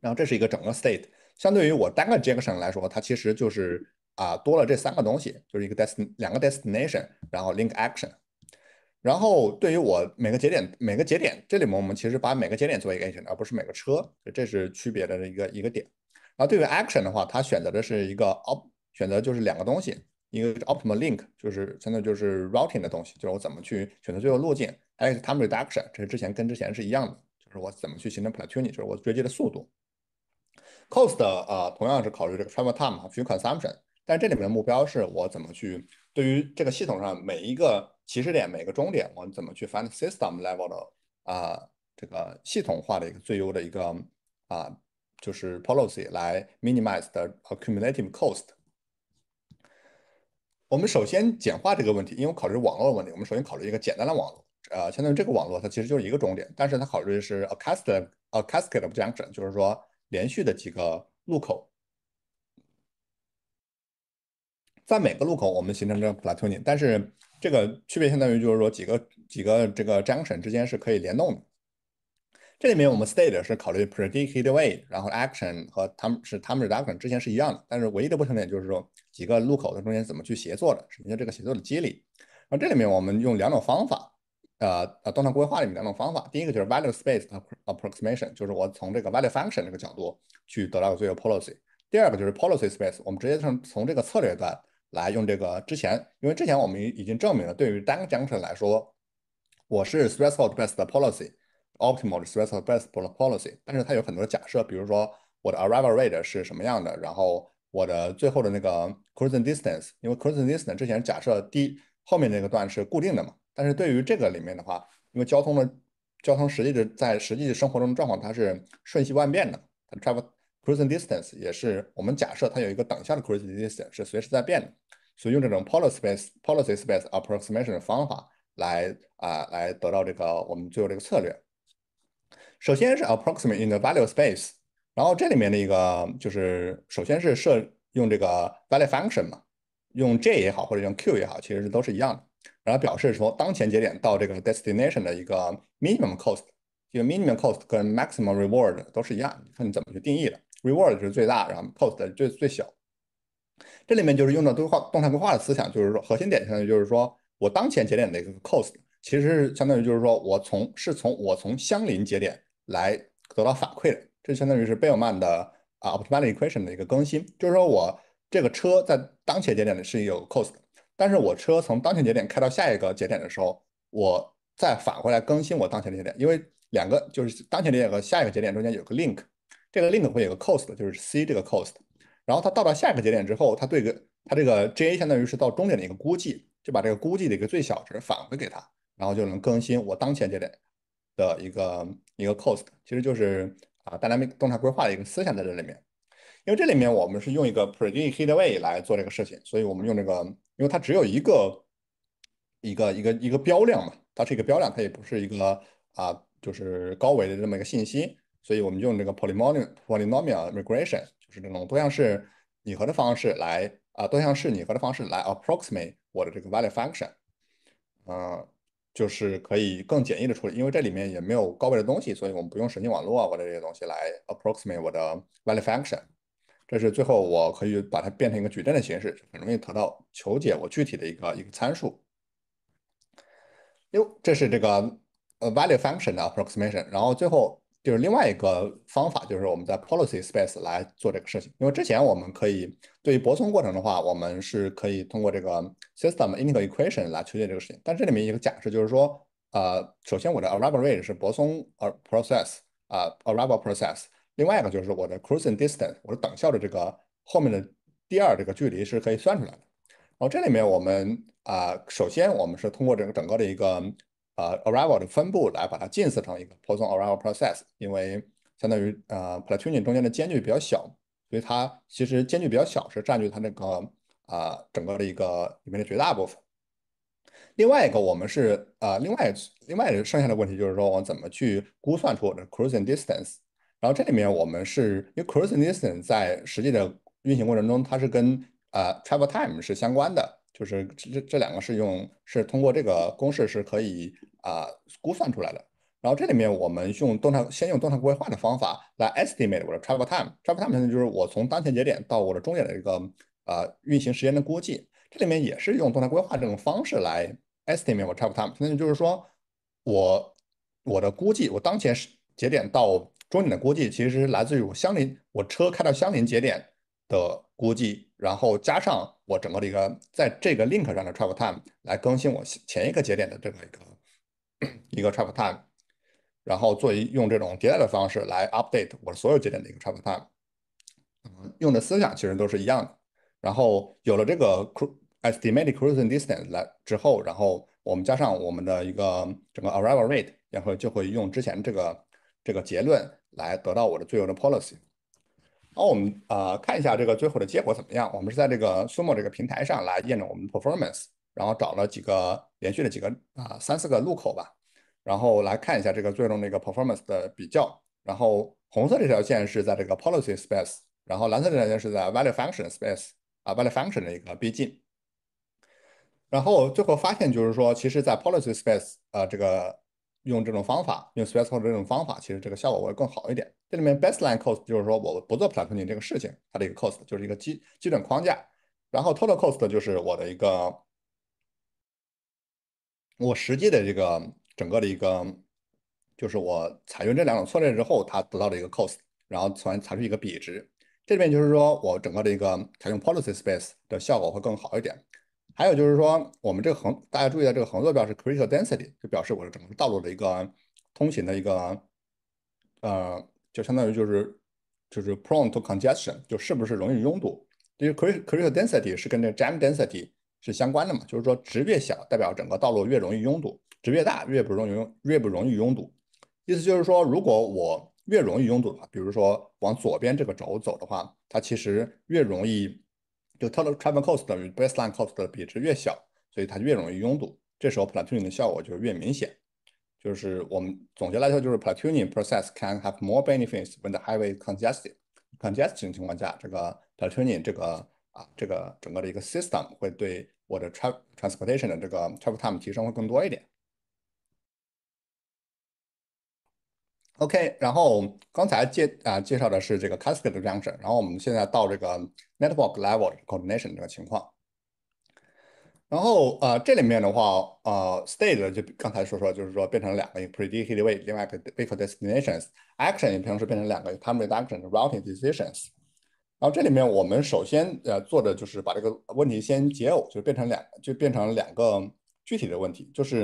Speaker 1: 然后这是一个整个 state，相对于我单个 n j e c t i o n 来说，它其实就是啊多了这三个东西，就是一个 dest、两个 destination，然后 link action。然后对于我每个节点，每个节点这里面我们其实把每个节点做一个 action，而不是每个车，这是区别的一个一个点。然后对于 action 的话，它选择的是一个 o p 选择就是两个东西，一个是 optimal link，就是当于就是 routing 的东西，就是我怎么去选择最优路径。还有 Time reduction 这是之前跟之前是一样的，就是我怎么去形成 platoon，就是我追击的速度。Cost 呃同样是考虑这个 travel time 和 fuel consumption，但这里面的目标是我怎么去。对于这个系统上每一个起始点、每个终点，我们怎么去 find system level 的啊这个系统化的一个最优的一个啊就是 policy 来 minimize 的 accumulative cost？我们首先简化这个问题，因为考虑网络的问题，我们首先考虑一个简单的网络。呃，相当于这个网络它其实就是一个终点，但是它考虑的是 a cascade a cascade 不 junction，就是说连续的几个路口。在每个路口，我们形成这个 platooning，但是这个区别相当于就是说几个几个这个 junction 之间是可以联动的。这里面我们 state 是考虑 predicted way，然后 action 和他们是他们 d u c t i o n 之前是一样的，但是唯一的不同点就是说几个路口的中间怎么去协作的，什么叫这个协作的机理？然后这里面我们用两种方法，呃呃，动态规划里面两种方法，第一个就是 value space approximation，就是我从这个 value function 这个角度去得到最优 policy。第二个就是 policy space，我们直接从从这个策略端。来用这个之前，因为之前我们已经证明了，对于单个奖惩来说，我是 stressful best policy，optimal stressful best policy。但是它有很多假设，比如说我的 arrival rate 是什么样的，然后我的最后的那个 cruising distance，因为 cruising distance 之前假设第后面那个段是固定的嘛。但是对于这个里面的话，因为交通的交通实际的在实际生活中的状况，它是瞬息万变的，它 travel。Cruising distance 也是我们假设它有一个等效的 cruising distance 是随时在变的，所以用这种 policy space policy space approximation 的方法来啊来得到这个我们最后这个策略。首先是 approximate in the value space，然后这里面的一个就是首先是设用这个 value function 嘛，用 J 也好或者用 Q 也好，其实都是一样的。然后表示说当前节点到这个 destination 的一个 minimum cost，这个 minimum cost 跟 maximum reward 都是一样，看你怎么去定义的。reward 是最大，然后 cost 最最小。这里面就是用到规划动态规划的思想，就是说核心点相当于就是说我当前节点的一个 cost 其实是相当于就是说我从是从我从相邻节点来得到反馈的，这相当于是贝尔曼的啊 o p t i m q u a t i o n 的一个更新，就是说我这个车在当前节点里是有 cost，但是我车从当前节点开到下一个节点的时候，我再返回来更新我当前节点，因为两个就是当前节点和下一个节点中间有个 link。这个 link 会有个 cost，就是 c 这个 cost，然后它到了下一个节点之后，它对个它这个 ja 相当于是到终点的一个估计，就把这个估计的一个最小值返回给它，然后就能更新我当前节点的一个一个 cost，其实就是啊 m i 没动态规划的一个思想在这里面，因为这里面我们是用一个 p r e d e c i h e t way 来做这个事情，所以我们用这个，因为它只有一个一个一个一个标量嘛，它是一个标量，它也不是一个啊就是高维的这么一个信息。所以我们用这个 polynomial polynomial regression，就是这种多项式拟合的方式来啊，多项式拟合的方式来 approximate 我的这个 value function，嗯，就是可以更简易的处理，因为这里面也没有高维的东西，所以我们不用神经网络或者这些东西来 approximate 我的 value function。这是最后我可以把它变成一个矩阵的形式，很容易得到求解我具体的一个一个参数。哟，这是这个 value function 的 approximation，然后最后。就是另外一个方法，就是我们在 policy space 来做这个事情。因为之前我们可以对于泊松过程的话，我们是可以通过这个 system integral equation 来求解这个事情。但这里面一个假设就是说，呃，首先我的 arrival rate 是泊松 process 啊 arrival process，另外一个就是我的 cruising distance，我的等效的这个后面的第二这个距离是可以算出来的。然后这里面我们啊，首先我们是通过这个整个的一个呃，arrival 的分布来把它近似成一个 poisson arrival process，因为相当于呃 platooning 中间的间距比较小，所以它其实间距比较小是占据它那个呃整个的一个里面的绝大部分。另外一个，我们是呃另外另外剩下的问题就是说我怎么去估算出我的 cruising distance？然后这里面我们是因为 cruising distance 在实际的运行过程中，它是跟呃 travel time 是相关的。就是这这这两个是用是通过这个公式是可以啊估算出来的。然后这里面我们用动态先用动态规划的方法来 estimate 我的 travel time。travel time 就是我从当前节点到我的终点的一个啊运行时间的估计。这里面也是用动态规划这种方式来 estimate 我 travel time。那就是说我我的估计我当前节点到终点的估计其实来自于我相邻我车开到相邻节点的估计，然后加上。我整个的一个在这个 link 上的 travel time 来更新我前一个节点的这个一个一个 travel time，然后作为用这种迭代的方式来 update 我所有节点的一个 travel time，嗯，用的思想其实都是一样的。然后有了这个 estimated cruising distance 来之后，然后我们加上我们的一个整个 arrival rate，然后就会用之前这个这个结论来得到我的最后的 policy。后我们呃看一下这个最后的结果怎么样？我们是在这个 Sumo 这个平台上来验证我们的 performance，然后找了几个连续的几个啊三四个路口吧，然后来看一下这个最终的一个 performance 的比较。然后红色这条线是在这个 policy space，然后蓝色这条线是在 value function space 啊 value function 的一个逼近。然后最后发现就是说，其实，在 policy space 呃这个用这种方法用 s p a c e p o 这种方法，其实这个效果会更好一点。这里面 baseline cost 就是说我不做 p l a n n i n g 这个事情，它的一个 cost 就是一个基基准框架。然后 total cost 就是我的一个我实际的这个整个的一个，就是我采用这两种策略之后，它得到的一个 cost。然后从才是一个比值。这里面就是说，我整个的一个采用 policy space 的效果会更好一点。还有就是说，我们这个横大家注意到这个横坐标是 critical density，就表示我的整个道路的一个通行的一个呃。就相当于就是就是 prone to congestion，就是不是容易拥堵。因为 critical density 是跟这 jam density 是相关的嘛？就是说值越小，代表整个道路越容易拥堵；值越大，越不容易拥越不容易拥堵。意思就是说，如果我越容易拥堵的话，比如说往左边这个轴走的话，它其实越容易就 total travel cost 等于 baseline cost 的比值越小，所以它越容易拥堵。这时候 platooning 的效果就越明显。就是我们总结来说，就是 platooning process can have more benefits when the highway congested. Congestion 情况下，这个 platooning 这个啊这个整个的一个 system 会对我的 tra transportation 的这个 travel time 提升会更多一点。OK，然后刚才介啊介绍的是这个 cascade junction，然后我们现在到这个 network level coordination 这个情况。然后，呃，这里面的话，呃，state 就刚才说说，就是说变成了两个 p r e d i c t i g h t 另外一个 vehicle destinations action 也同时变成两个 time reduction routing decisions。然后这里面我们首先呃做的就是把这个问题先解耦，就变成两，就变成两个具体的问题，就是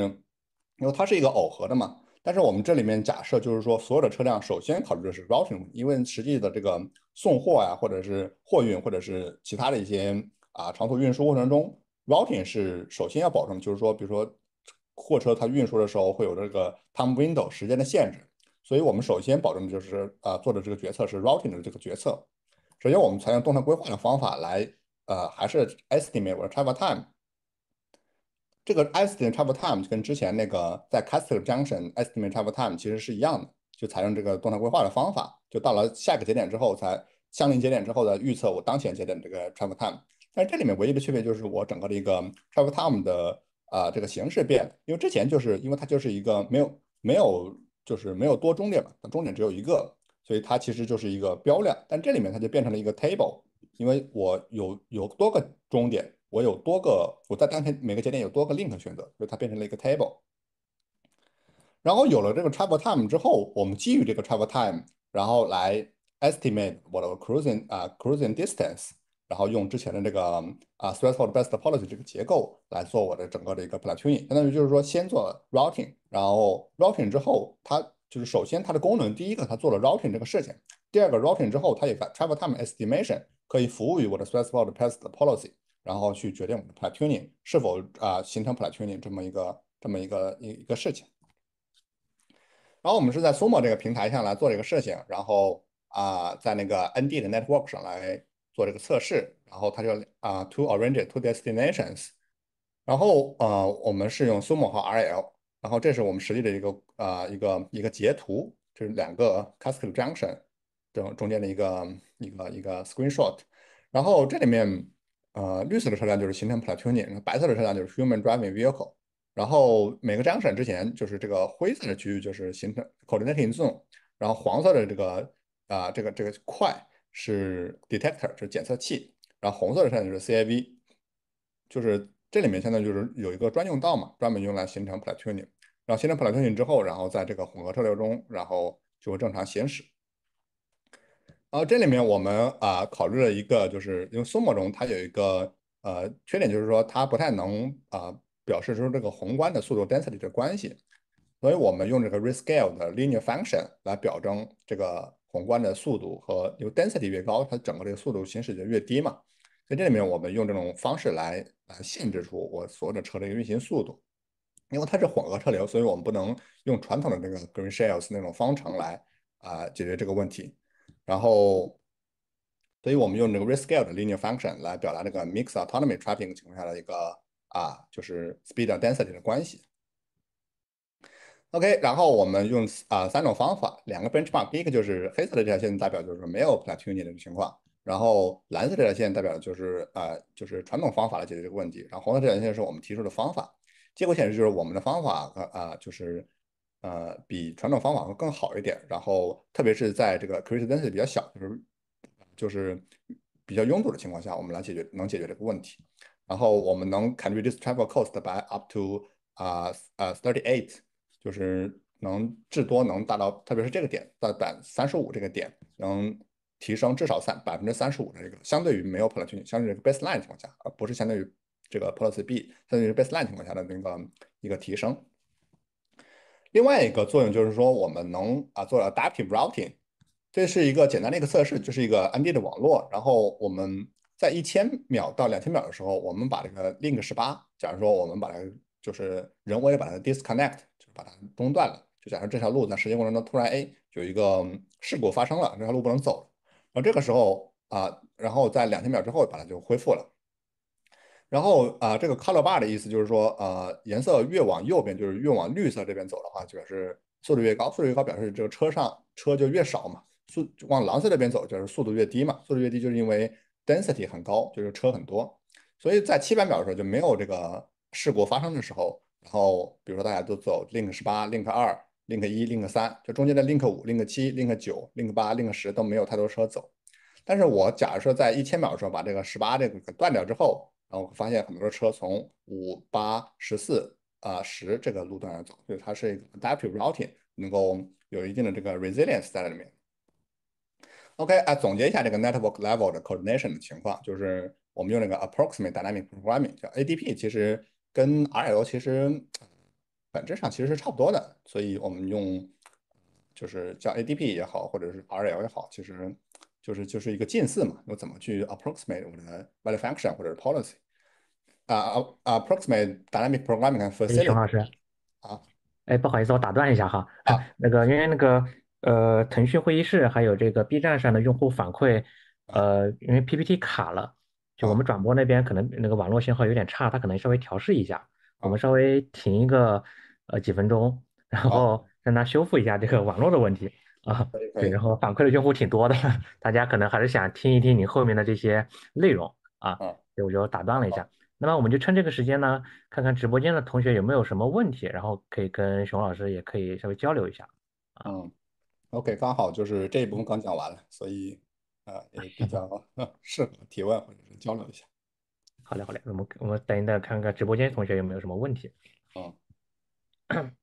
Speaker 1: 因为它是一个耦合的嘛。但是我们这里面假设就是说，所有的车辆首先考虑的是 routing 问题，因为实际的这个送货呀，或者是货运，或者是其他的一些啊长途运输过程中。Routing 是首先要保证，就是说，比如说货车它运输的时候会有这个 time window 时间的限制，所以我们首先保证的就是呃做的这个决策是 routing 的这个决策。首先我们采用动态规划的方法来呃还是 estimate 我的 travel time。这个 estimate travel time 就跟之前那个在 c a s t e r Junction estimate travel time 其实是一样的，就采用这个动态规划的方法，就到了下一个节点之后才相邻节点之后的预测我当前节点这个 travel time。但这里面唯一的区别就是我整个的一个 travel time 的啊这个形式变，了，因为之前就是因为它就是一个没有没有就是没有多终点嘛，它终点只有一个，所以它其实就是一个标量。但这里面它就变成了一个 table，因为我有有多个终点，我有多个我在当前每个节点有多个 link 选择，所以它变成了一个 table。然后有了这个 travel time 之后，我们基于这个 travel time，然后来 estimate 我的 cruising 啊 cruising distance。然后用之前的这个啊，threshold best policy 这个结构来做我的整个的一个 platooning，相当于就是说先做 routing，然后 routing 之后，它就是首先它的功能，第一个它做了 routing 这个事情，第二个 routing 之后，它也 t r a v estimation time 可以服务于我的 threshold best policy，然后去决定我的 platooning 是否啊形成 platooning 这么一个这么一个一一个事情。然后我们是在 Sumo 这个平台上来做这个事情，然后啊在那个 ND 的 network 上来。做这个测试，然后他就啊，to w o r a n g e to w destinations。然后呃，我们是用 SUMO 和 RL。然后这是我们实际的一个啊一个一个截图，就是两个 c a s c a d e junction 这种中间的一个一个一个 screenshot。然后这里面呃绿色的车辆就是形成 platooning，白色的车辆就是 human driving vehicle。然后每个 junction 之前就是这个灰色的区域就是形成 coordinating zone，然后黄色的这个啊这个这个块。是 detector 是检测器，然后红色的线就是 CIV，就是这里面现在就是有一个专用道嘛，专门用来形成 platooning，然后形成 platooning 之后，然后在这个混合车流中，然后就会正常行驶。然后这里面我们啊考虑了一个，就是因为 Sumo 中它有一个呃缺点，就是说它不太能啊表示出这个宏观的速度 density 的关系，所以我们用这个 rescale 的 linear function 来表征这个。宏观的速度和因为 density 越高，它整个这个速度行驶就越低嘛。在这里面，我们用这种方式来来限制出我所有的车的一个运行速度。因为它是混合车流，所以我们不能用传统的那个 green shells 那种方程来啊解决这个问题。然后，所以我们用这个 r e s c a l e 的 linear function 来表达这个 mixed autonomy traffic 情况下的一个啊就是 speed density 的关系。OK，然后我们用啊三种方法，两个 benchmark。第一个就是黑色的这条线代表就是没有 p l a t o n i n g 这情况，然后蓝色这条线代表的就是啊就是传统方法来解决这个问题，然后红色这条线是我们提出的方法。结果显示就是我们的方法和啊就是呃比传统方法会更好一点，然后特别是在这个 crisis density 比较小，就是就是比较拥堵的情况下，我们来解决能解决这个问题，然后我们能 can reduce travel cost by up to 啊呃 thirty eight。就是能至多能达到，特别是这个点，在百三十五这个点，能提升至少三百分之三十五的这个，相对于没有 p l i t 情景，相对于 baseline 情况下，而不是相对于这个 plus b，相对于 baseline 情况下的那个一个提升。另外一个作用就是说，我们能啊做 adaptive routing，这是一个简单的一个测试，就是一个 md 的网络，然后我们在一千秒到两千秒的时候，我们把这个 link 十八，假如说我们把它就是人为把它 disconnect。把它中断了，就假设这条路在实间过程中突然 A 有一个事故发生了，这条路不能走了。然后这个时候啊，然后在两千秒之后把它就恢复了。然后啊，这个 color bar 的意思就是说，呃，颜色越往右边，就是越往绿色这边走的话，就表示速度越高；速度越高，表示这个车上车就越少嘛。速往蓝色这边走，就是速度越低嘛。速度越低，就是因为 density 很高，就是车很多。所以在七百秒的时候就没有这个事故发生的时候。然后，比如说大家都走 link 十八、link 二、link 一、link 三，就中间的 link 五、link 七、link 九、link 八、link 十都没有太多车走。但是我假如说在一千秒的时候把这个十八这个给断掉之后，然后我发现很多车从五、八、十四啊、十这个路段上走，就是它是一个 adaptive routing，能够有一定的这个 resilience 在里面。OK，啊，总结一下这个 network level 的 coordination 的情况，就是我们用那个 approximate dynamic programming，叫 ADP，其实。跟 RL 其实本质上其实是差不多的，所以我们用就是叫 ADP 也好，或者是 RL 也好，其实就是就是一个近似嘛。我怎么去 approximate 我们的 value function 或者是 policy 啊 approximate dynamic programming？f r 哎，熊老
Speaker 2: 师，啊，哎不好意思，我打断一下哈，啊，那个因为那个呃腾讯会议室还有这个 B 站上的用户反馈，呃因为 PPT 卡了。我们转播那边可能那个网络信号有点差，他可能稍微调试一下，我们稍微停一个呃几分钟，然后让他修复一下这个网络的问题啊。对，然后反馈的用户挺多的，大家可能还是想听一听你后面的这些内容啊，所以我就打断了一下。那么我们就趁这个时间呢，看看直播间的同学有没有什么问题，然后可以跟熊老师也可以稍微交流一下嗯
Speaker 1: OK，刚好就是这一部分刚讲完了，所以。啊，也比较 适合题外话交流一下。
Speaker 2: 好嘞，好嘞，我们我们等一等，看看直播间同学有没有什么问题。
Speaker 1: 嗯。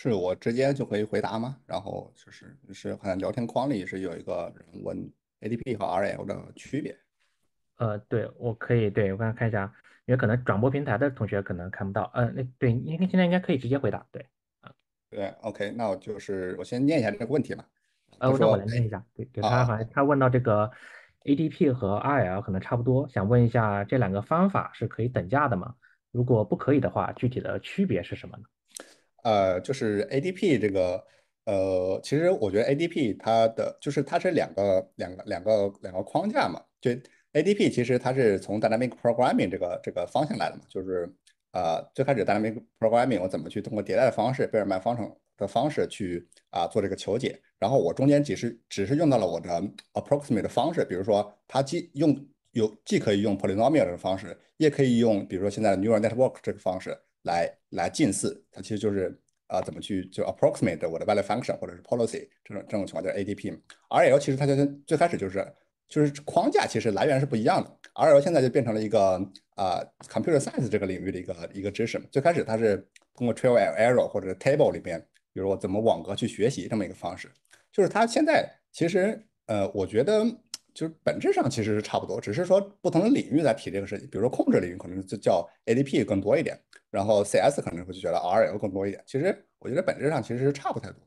Speaker 1: 是我直接就可以回答吗？然后就是是像聊天框里是有一个问 A D P 和 R L 的区别。
Speaker 2: 呃，对，我可以，对我刚刚看一下，因为可能转播平台的同学可能看不到。呃，那对应该现在应该可以直接回答，对啊，
Speaker 1: 对，OK，那我就是我先念一下这个问题吧。呃，那我来念一下，
Speaker 2: 对，他好像他问到这个 A D P 和 R L 可能差不多，想问一下这两个方法是可以等价的吗？如果不可以的话，具体的区别是什么呢？
Speaker 1: 呃，就是 ADP 这个，呃，其实我觉得 ADP 它的就是它是两个两个两个两个框架嘛。就 ADP 其实它是从 dynamic programming 这个这个方向来的嘛。就是呃最开始 dynamic programming 我怎么去通过迭代的方式、贝尔曼方程的方式去啊做这个求解，然后我中间只是只是用到了我的 approximate 的方式，比如说它既用有既可以用 polynomial 的方式，也可以用比如说现在 neural network 这个方式。来来近似，它其实就是啊，怎么去就 approximate 我的 value function 或者是 policy 这种这种情况就是 ADP RL。其实它就最开始就是就是框架其实来源是不一样的。RL 现在就变成了一个啊 computer science 这个领域的一个一个知识。最开始它是通过 trial and error 或者 table 里边，比如我怎么网格去学习这么一个方式。就是它现在其实呃，我觉得。就是本质上其实是差不多，只是说不同的领域在提这个事情。比如说控制领域可能就叫 ADP 更多一点，然后 CS 可能会就觉得 RL 更多一点。其实我觉得本质上其实是差不太多。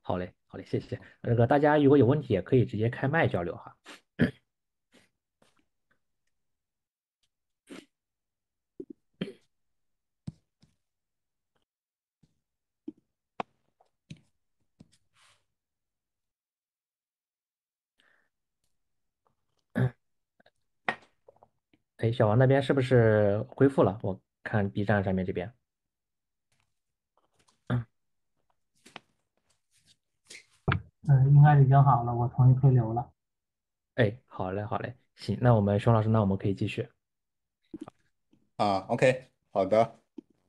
Speaker 2: 好嘞，好嘞，谢谢。那个大家如果有问题也可以直接开麦交流哈。哎，小王那边是不是恢复了？我看 B 站上面这边。嗯，应该已
Speaker 1: 经好了。我同意退流了。
Speaker 2: 哎，好嘞，好嘞。行，那我们熊老师，那我们可以继续。
Speaker 1: 啊，OK，好的。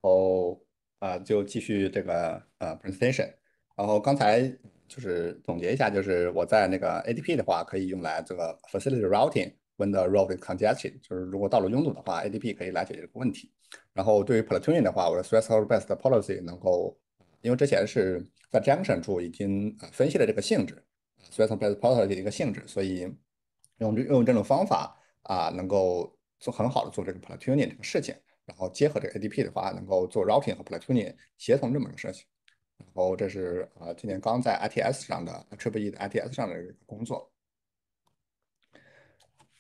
Speaker 1: 哦，啊，就继续这个呃 presentation。然后刚才就是总结一下，就是我在那个 ADP 的话可以用来这个 facilitate routing。When the road is congested，就是如果道路拥堵的话，ADP 可以来解决这个问题。然后对于 platooning 的话，我的 stressor best policy 能够，因为之前是在 junction 处已经分析了这个性质，stressor best policy 的一个性质，所以用用这种方法啊，能够做很好的做这个 platooning 这个事情。然后结合这个 ADP 的话，能够做 routing 和 platooning 协同这么一个设计。然后这是呃今年刚在 ITS 上的 attribute ITS 上的个工作。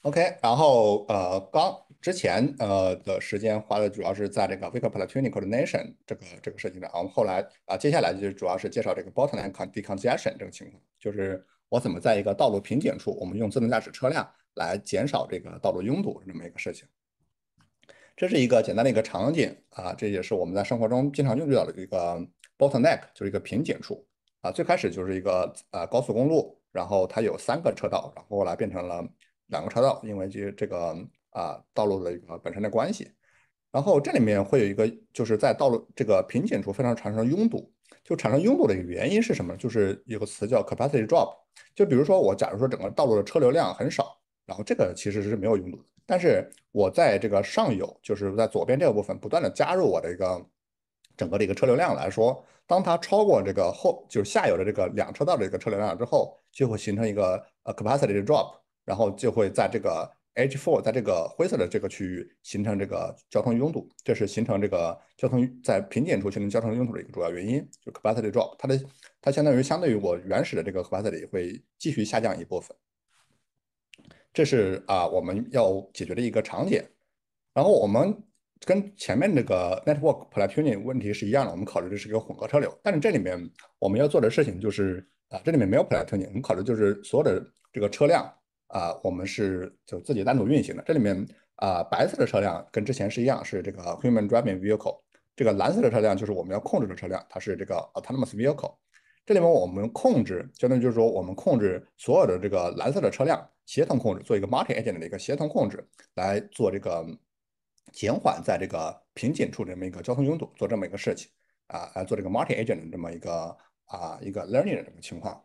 Speaker 1: OK，然后呃，刚之前呃的时间花的主要是在这个 v e i c l p l a t o n i Coordination 这个这个事情上。我们后来啊，接下来就主要是介绍这个 Bottleneck Decongestion 这种情况，就是我怎么在一个道路瓶颈处，我们用自动驾驶车辆来减少这个道路拥堵这么一个事情。这是一个简单的一个场景啊，这也是我们在生活中经常用到的一个 Bottleneck，就是一个瓶颈处啊。最开始就是一个呃高速公路，然后它有三个车道，然后后来变成了。两个车道，因为这这个啊道路的一个本身的关系，然后这里面会有一个，就是在道路这个瓶颈处非常产生拥堵，就产生拥堵的一个原因是什么？就是有个词叫 capacity drop。就比如说我假如说整个道路的车流量很少，然后这个其实是没有拥堵，的。但是我在这个上游，就是在左边这个部分不断的加入我的一个整个的一个车流量来说，当它超过这个后，就是下游的这个两车道的一个车流量之后，就会形成一个呃 capacity drop。然后就会在这个 H4，在这个灰色的这个区域形成这个交通拥堵，这是形成这个交通在瓶颈处形成交通拥堵的一个主要原因。就 capacity drop，它的它相当于相对于我原始的这个 capacity 会继续下降一部分。这是啊我们要解决的一个场景。然后我们跟前面那个 network p l a t o n i n g 问题是一样的，我们考虑的是一个混合车流，但是这里面我们要做的事情就是啊这里面没有 p l a t o n i n g 我们考虑就是所有的这个车辆。啊，我们是就自己单独运行的。这里面啊，白色的车辆跟之前是一样，是这个 human driving vehicle。这个蓝色的车辆就是我们要控制的车辆，它是这个 autonomous vehicle。这里面我们控制，相当于就是说我们控制所有的这个蓝色的车辆协同控制，做一个 multi agent 的一个协同控制，来做这个减缓在这个瓶颈处这么一个交通拥堵，做这么一个事情啊，来做这个 multi agent 的这么一个啊一个 learning 的情况。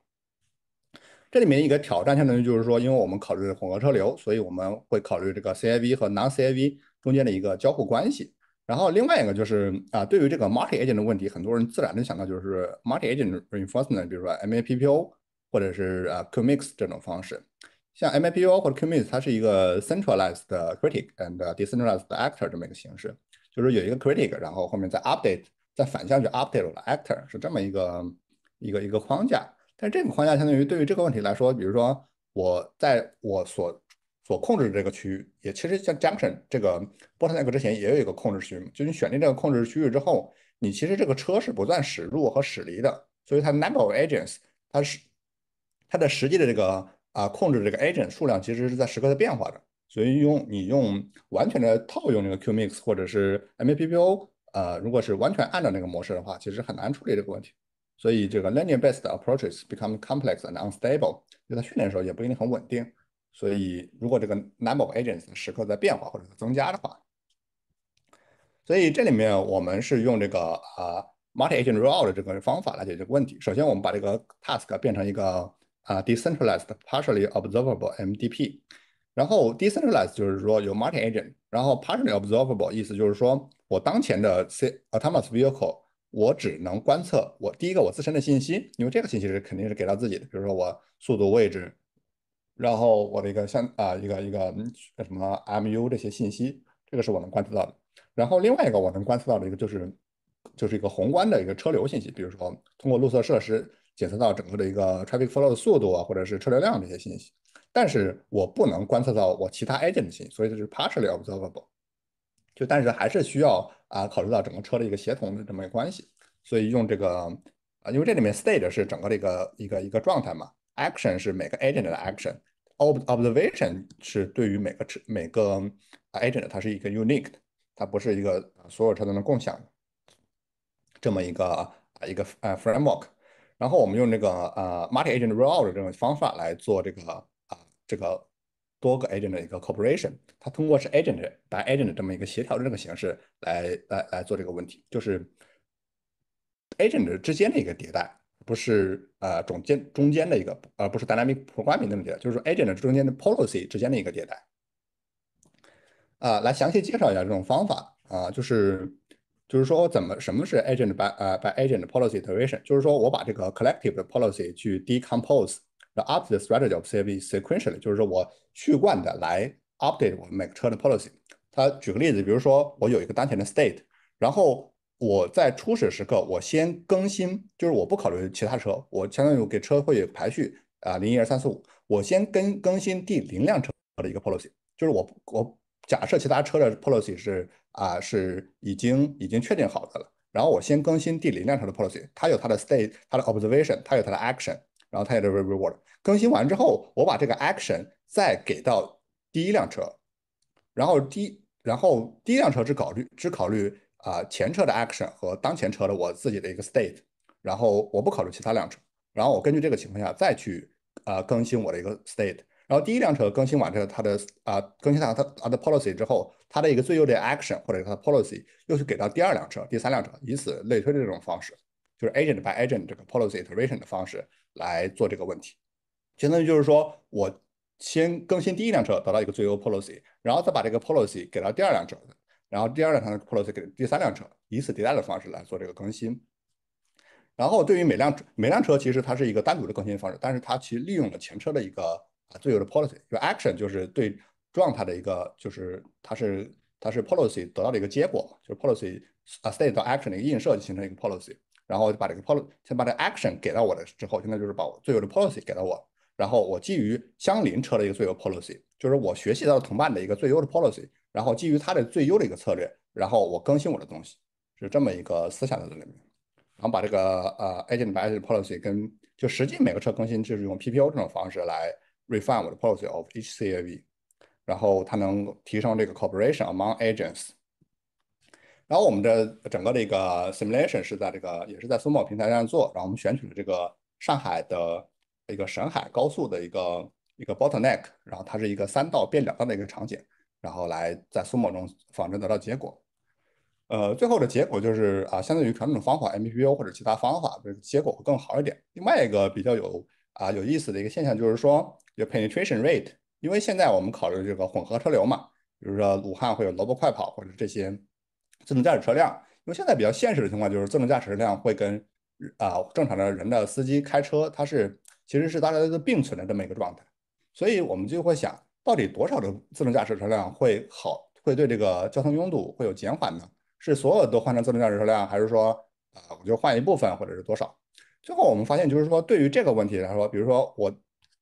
Speaker 1: 这里面一个挑战相当于就是说，因为我们考虑混合车流，所以我们会考虑这个 CIV 和 non-CIV 中间的一个交互关系。然后另外一个就是啊，对于这个 multi-agent 的问题，很多人自然能想到就是 multi-agent reinforcement，比如说 MAPPO 或者是啊 QMix 这种方式。像 MAPPO 或者 QMix，它是一个 centralized critic and decentralized actor 这么一个形式，就是有一个 critic，然后后面再 update，再反向去 update 了 actor，是这么一个一个一个框架。但这个框架相当于对于这个问题来说，比如说我在我所所控制的这个区域，也其实像 Junction 这个 b o r t n e t c 之前也有一个控制区域，就你选定这个控制区域之后，你其实这个车是不断驶入和驶离的，所以它 Number of agents 它是它的实际的这个啊控制这个 agent 数量其实是在时刻在变化的，所以用你用完全的套用那个 QMix 或者是 MPPPO，呃，如果是完全按照那个模式的话，其实很难处理这个问题。所以这个 learning-based approaches become complex and unstable，就在训练的时候也不一定很稳定。所以如果这个 number of agents 时刻在变化或者是增加的话，所以这里面我们是用这个呃 multi-agent rollout 这个方法来解决问题。首先我们把这个 task 变成一个啊 decentralized partially observable MDP，然后 decentralized 就是说有 multi-agent，然后 partially observable 意思就是说我当前的 c autonomous vehicle。我只能观测我第一个我自身的信息，因为这个信息是肯定是给到自己的，比如说我速度、位置，然后我的一个像啊一个一个什么 MU 这些信息，这个是我能观测到的。然后另外一个我能观测到的一个就是就是一个宏观的一个车流信息，比如说通过路测设施检测到整个的一个 traffic flow 的速度啊或者是车流量这些信息。但是我不能观测到我其他 agent 的信息，所以就是 partially observable。就但是还是需要啊，考虑到整个车的一个协同的这么一个关系，所以用这个啊，因为这里面 state 是整个的一个一个一个状态嘛，action 是每个 agent 的 action，observation 是对于每个车每个 agent 它是一个 unique 的，它不是一个所有车都能共享的这么一个一个呃 framework。然后我们用这个呃 multi-agent rollout 这种方法来做这个啊这个。多个 agent 的一个 cooperation，它通过是 agent by agent 的这么一个协调的这个形式来来来做这个问题，就是 agent 之间的一个迭代，不是呃中间中间的一个，而不是 dynamic programming 那么迭代，就是说 agent 中间的 policy 之间的一个迭代。啊，来详细介绍一下这种方法啊，就是就是说怎么什么是 agent by 呃 by agent policy iteration，就是说我把这个 collective 的 policy 去 decompose。update strategy of C A g sequentially，就是说我去惯的来 update 我每个车的 policy。他举个例子，比如说我有一个当前的 state，然后我在初始时刻，我先更新，就是我不考虑其他车，我相当于给车会排序啊，零一二三四五，我先更更新第零辆车的一个 policy，就是我我假设其他车的 policy 是啊是已经已经确定好的了，然后我先更新第零辆车的 policy，它有它的 state，它的 observation，它有它的 action，然后它也有 reward。更新完之后，我把这个 action 再给到第一辆车，然后第然后第一辆车只考虑只考虑啊前车的 action 和当前车的我自己的一个 state，然后我不考虑其他辆车，然后我根据这个情况下再去呃更新我的一个 state，然后第一辆车更新完这它的啊更新它它它的 policy 之后，它的一个最优的 action 或者是它的 policy 又去给到第二辆车、第三辆车，以此类推的这种方式，就是 agent by agent 这个 policy iteration 的方式来做这个问题。相当于就是说我先更新第一辆车，得到一个最优 policy，然后再把这个 policy 给到第二辆车，然后第二辆车的 policy 给第三辆车，以此迭代的方式来做这个更新。然后对于每辆每辆车，其实它是一个单独的更新方式，但是它其实利用了前车的一个啊最优的 policy，就 action 就是对状态的一个就是它是它是 policy 得到的一个结果，就是 policy 啊 state 到 action 的一个映射就形成一个 policy，然后把这个 policy 先把这个 action 给到我的之后，现在就是把我最优的 policy 给到我。然后我基于相邻车的一个最优 policy，就是我学习到了同伴的一个最优的 policy，然后基于他的最优的一个策略，然后我更新我的东西，是这么一个思想在这里面。然后把这个呃 a g e n t b a s e policy 跟就实际每个车更新就是用 PPO 这种方式来 refine 我的 policy of each CAV，然后它能提升这个 c o o p e r a t i o n among agents。然后我们的整个的一个 simulation 是在这个也是在 s i m o 平台上做，然后我们选取了这个上海的。一个沈海高速的一个一个 bottleneck，然后它是一个三道变两道的一个场景，然后来在苏某中仿真得到结果。呃，最后的结果就是啊，相对于传统方法 MPO 或者其他方法，这个结果会更好一点。另外一个比较有啊有意思的一个现象就是说有 penetration rate，因为现在我们考虑这个混合车流嘛，比如说武汉会有萝卜快跑或者这些自动驾驶车辆，因为现在比较现实的情况就是自动驾驶车辆会跟啊正常的人的司机开车，它是其实是大家都并存的这么一个状态，所以我们就会想到底多少的自动驾驶车辆会好，会对这个交通拥堵会有减缓呢？是所有都换成自动驾驶车辆，还是说啊我就换一部分，或者是多少？最后我们发现就是说对于这个问题来说，比如说我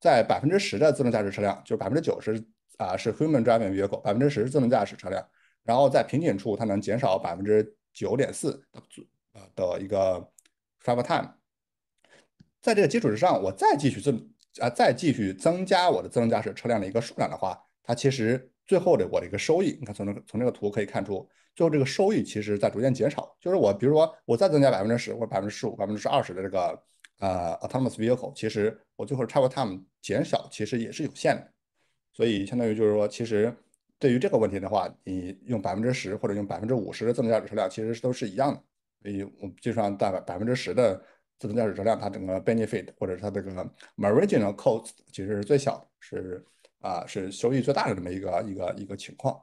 Speaker 1: 在百分之十的自动驾驶车辆，就百分之九十啊是 human d r i v i n g vehicle，百分之十自动驾驶车辆，然后在瓶颈处它能减少百分之九点四啊的一个 travel time。在这个基础之上，我再继续增啊，再继续增加我的自动驾驶车辆的一个数量的话，它其实最后的我的一个收益，你看从这从这个图可以看出，最后这个收益其实在逐渐减少。就是我比如说我再增加百分之十或者百分之十五、百分之二十的这个呃 autonomous vehicle，其实我最后 t r a v e l time 减少其实也是有限的。所以相当于就是说，其实对于这个问题的话，你用百分之十或者用百分之五十的自动驾驶车辆，其实都是一样的。所以我计算带百百分之十的。自动驾驶车辆，它整个 benefit 或者是它这个 marginal cost 其实是最小，的，是啊是收益最大的这么一个一个一个情况。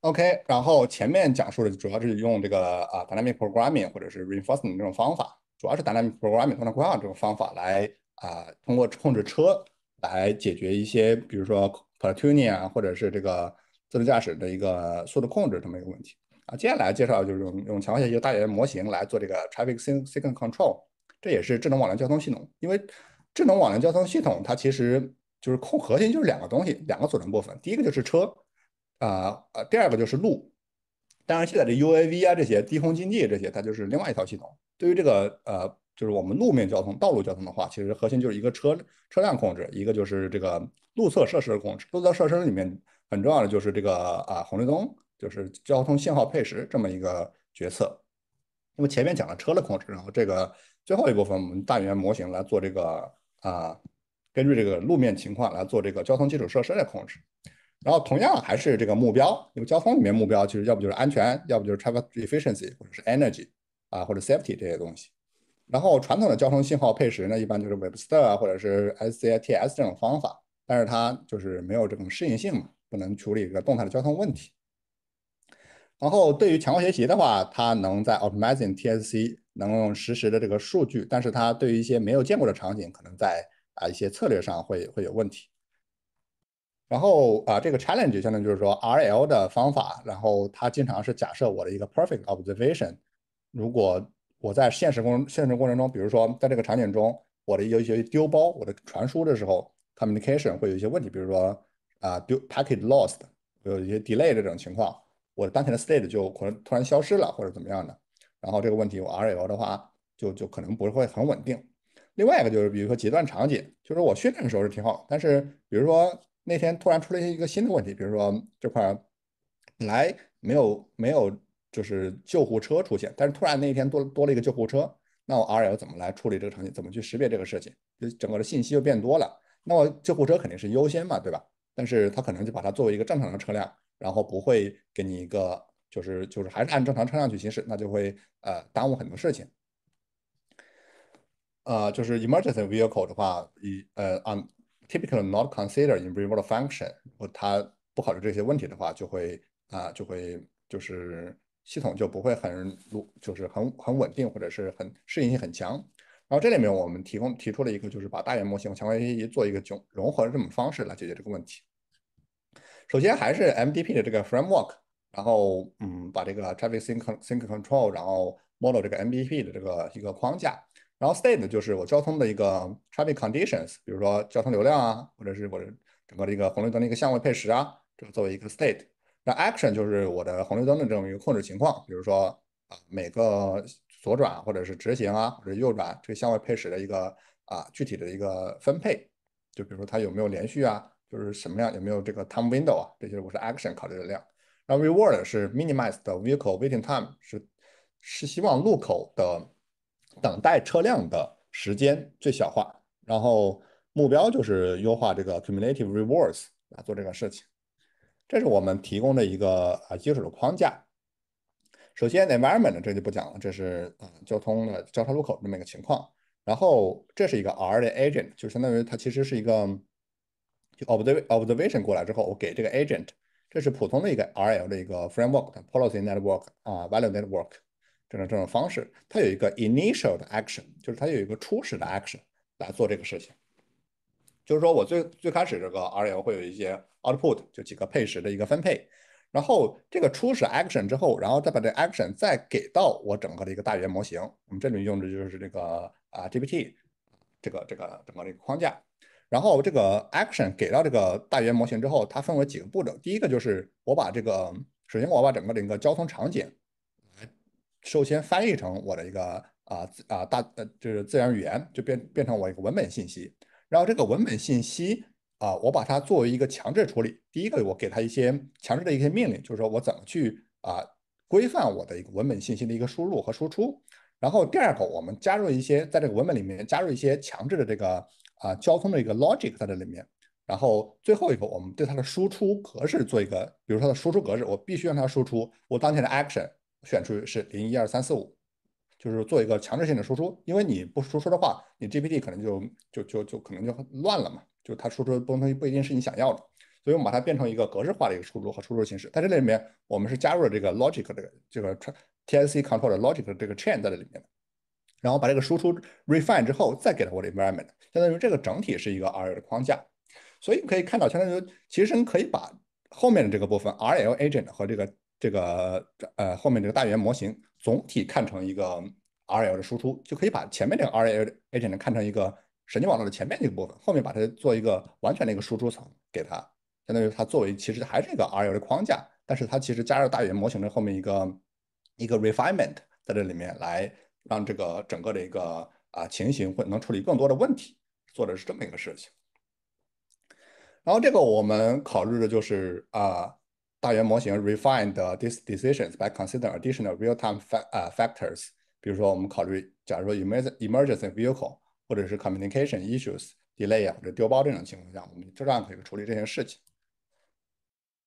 Speaker 1: OK，然后前面讲述的主要是用这个啊 dynamic programming 或者是 reinforcement 这种方法，主要是 dynamic programming、规划这种方法来啊通过控制车来解决一些比如说 platooning 啊，或者是这个自动驾驶的一个速度控制这么一个问题。啊，接下来介绍就是用用强化学习大语言模型来做这个 traffic signal control，这也是智能网联交通系统。因为智能网联交通系统，它其实就是控核心就是两个东西，两个组成部分。第一个就是车，啊啊，第二个就是路。当然，现在这 UAV 啊，这些低空经济这些，它就是另外一套系统。对于这个呃，就是我们路面交通、道路交通的话，其实核心就是一个车车辆控制，一个就是这个路侧设施的控制。路侧设施里面很重要的就是这个啊，红绿灯。就是交通信号配时这么一个决策，那么前面讲了车的控制，然后这个最后一部分我们大言模型来做这个啊，根据这个路面情况来做这个交通基础设施的控制，然后同样还是这个目标，因为交通里面目标其实要不就是安全，要不就是 traffic efficiency 或者是 energy 啊或者 safety 这些东西，然后传统的交通信号配时呢一般就是 Webster 啊或者是 SCITS 这种方法，但是它就是没有这种适应性嘛，不能处理一个动态的交通问题。然后对于强化学习的话，它能在 optimizing T S C 能用实时的这个数据，但是它对于一些没有见过的场景，可能在啊一些策略上会会有问题。然后啊这个 challenge 相当于就是说 R L 的方法，然后它经常是假设我的一个 perfect observation。如果我在现实工现实过程中，比如说在这个场景中，我的有一些丢包，我的传输的时候 communication 会有一些问题，比如说啊丢 packet lost，有一些 delay 这种情况。我当前的 state 就可能突然消失了，或者怎么样的，然后这个问题我 RL 的话就就可能不会很稳定。另外一个就是，比如说截断场景，就是我训练的时候是挺好，但是比如说那天突然出了一个新的问题，比如说这块来没有没有就是救护车出现，但是突然那一天多多了一个救护车，那我 RL 怎么来处理这个场景？怎么去识别这个事情？就整个的信息又变多了，那我救护车肯定是优先嘛，对吧？但是他可能就把它作为一个正常的车辆。然后不会给你一个，就是就是还是按正常车辆去行驶，那就会呃耽误很多事情。呃，就是 emergency vehicle 的话，一呃，on typically not considered in r e w o r d function，或它不考虑这些问题的话，就会啊就会就是系统就不会很就是很很稳定或者是很适应性很强。然后这里面我们提供提出了一个，就是把大言模型和强化学习做一个融融合的这种方式来解决这个问题。首先还是 MDP 的这个 framework，然后嗯，把这个 traffic sync sync control，然后 model 这个 MDP 的这个一个框架，然后 state 就是我交通的一个 traffic conditions，比如说交通流量啊，或者是我的整个这个红绿灯的一个相位配时啊，这个作为一个 state。那 action 就是我的红绿灯的这种一个控制情况，比如说啊，每个左转或者是直行啊，或者右转这个相位配时的一个啊具体的一个分配，就比如说它有没有连续啊。就是什么量有没有这个 time window 啊，这些我是 action 考虑的量，然后 reward 是 minimize 的 vehicle waiting time，是是希望路口的等待车辆的时间最小化，然后目标就是优化这个 cumulative rewards 来做这个事情，这是我们提供的一个啊基础的框架。首先 environment 这就不讲了，这是啊交通的交叉路口这么一个情况，然后这是一个 R 的 agent，就相当于它其实是一个。observe observation 过来之后，我给这个 agent，这是普通的一个 RL 的一个 framework policy network 啊 value network 这种这种方式，它有一个 initial 的 action，就是它有一个初始的 action 来做这个事情。就是说我最最开始这个 RL 会有一些 output，就几个配时的一个分配，然后这个初始 action 之后，然后再把这 action 再给到我整个的一个大语言模型，我们这里用的就是这个啊 GPT 这个这个整个这个框架。然后这个 action 给到这个大语言模型之后，它分为几个步骤。第一个就是我把这个，首先我把整个的一个交通场景，首先翻译成我的一个啊啊大呃就是自然语言，就变变成我一个文本信息。然后这个文本信息啊，我把它作为一个强制处理。第一个我给它一些强制的一些命令，就是说我怎么去啊规范我的一个文本信息的一个输入和输出。然后第二个，我们加入一些在这个文本里面加入一些强制的这个。啊，交通的一个 logic 在这里面，然后最后一个，我们对它的输出格式做一个，比如说它的输出格式，我必须让它输出我当前的 action 选出是零一二三四五，就是做一个强制性的输出，因为你不输出的话，你 GPT 可能就就就就可能就乱了嘛，就它输出的东西不一定是你想要的，所以我们把它变成一个格式化的一个输出和输出形式，在这里面我们是加入了这个 logic 的这个 T S C control 的 logic 的这个 chain 在这里面的。然后把这个输出 refine 之后，再给到我的 environment，相当于这个整体是一个 RL 的框架。所以你可以看到，相当于其实你可以把后面的这个部分 RL agent 和这个这个呃后面这个大语言模型总体看成一个 RL 的输出，就可以把前面这个 RL agent 看成一个神经网络的前面这个部分，后面把它做一个完全的一个输出层给它，相当于它作为其实还是一个 RL 的框架，但是它其实加入大语言模型的后面一个一个 refinement 在这里面来。让这个整个的一个啊情形会能处理更多的问题，做的是这么一个事情。然后这个我们考虑的就是啊，大元模型 refine these decisions by considering additional real-time fac 啊 factors。比如说我们考虑，假如说 e m e r g e n y e m e r g e n y vehicle 或者是 communication issues delay 啊或者丢包这种情况下，我们这样可以处理这些事情。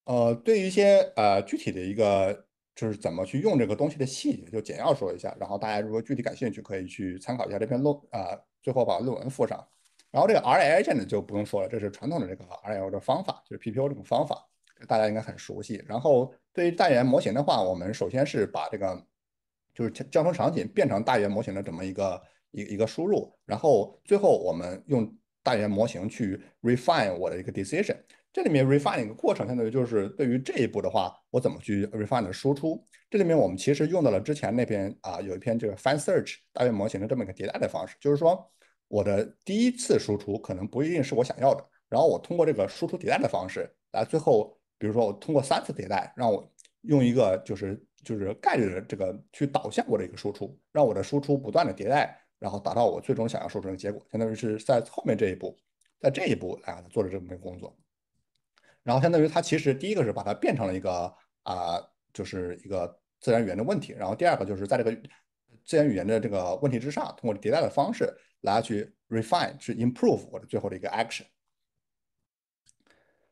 Speaker 1: 呃，对于一些呃具体的一个。就是怎么去用这个东西的细节，就简要说一下。然后大家如果具体感兴趣，可以去参考一下这篇论啊。最后把论文附上。然后这个 r i agent 就不用说了，这是传统的这个 RL 的方法，就是 PPO 这种方法，大家应该很熟悉。然后对于大语言模型的话，我们首先是把这个就是交通场景变成大语言模型的这么一个一一个输入，然后最后我们用大语言模型去 refine 我的一个 decision。这里面 refine 一个过程，相当于就是对于这一步的话，我怎么去 refine 的输出。这里面我们其实用到了之前那篇啊，有一篇这个 fine search 大约模型的这么一个迭代的方式，就是说我的第一次输出可能不一定是我想要的，然后我通过这个输出迭代的方式，来最后，比如说我通过三次迭代，让我用一个就是就是概率的这个去导向我的一个输出，让我的输出不断的迭代，然后达到我最终想要输出的结果。相当于是在后面这一步，在这一步啊做了这么个工作。然后相当于它其实第一个是把它变成了一个啊，就是一个自然语言的问题。然后第二个就是在这个自然语言的这个问题之上，通过迭代的方式来去 refine，去 improve 我的最后的一个 action。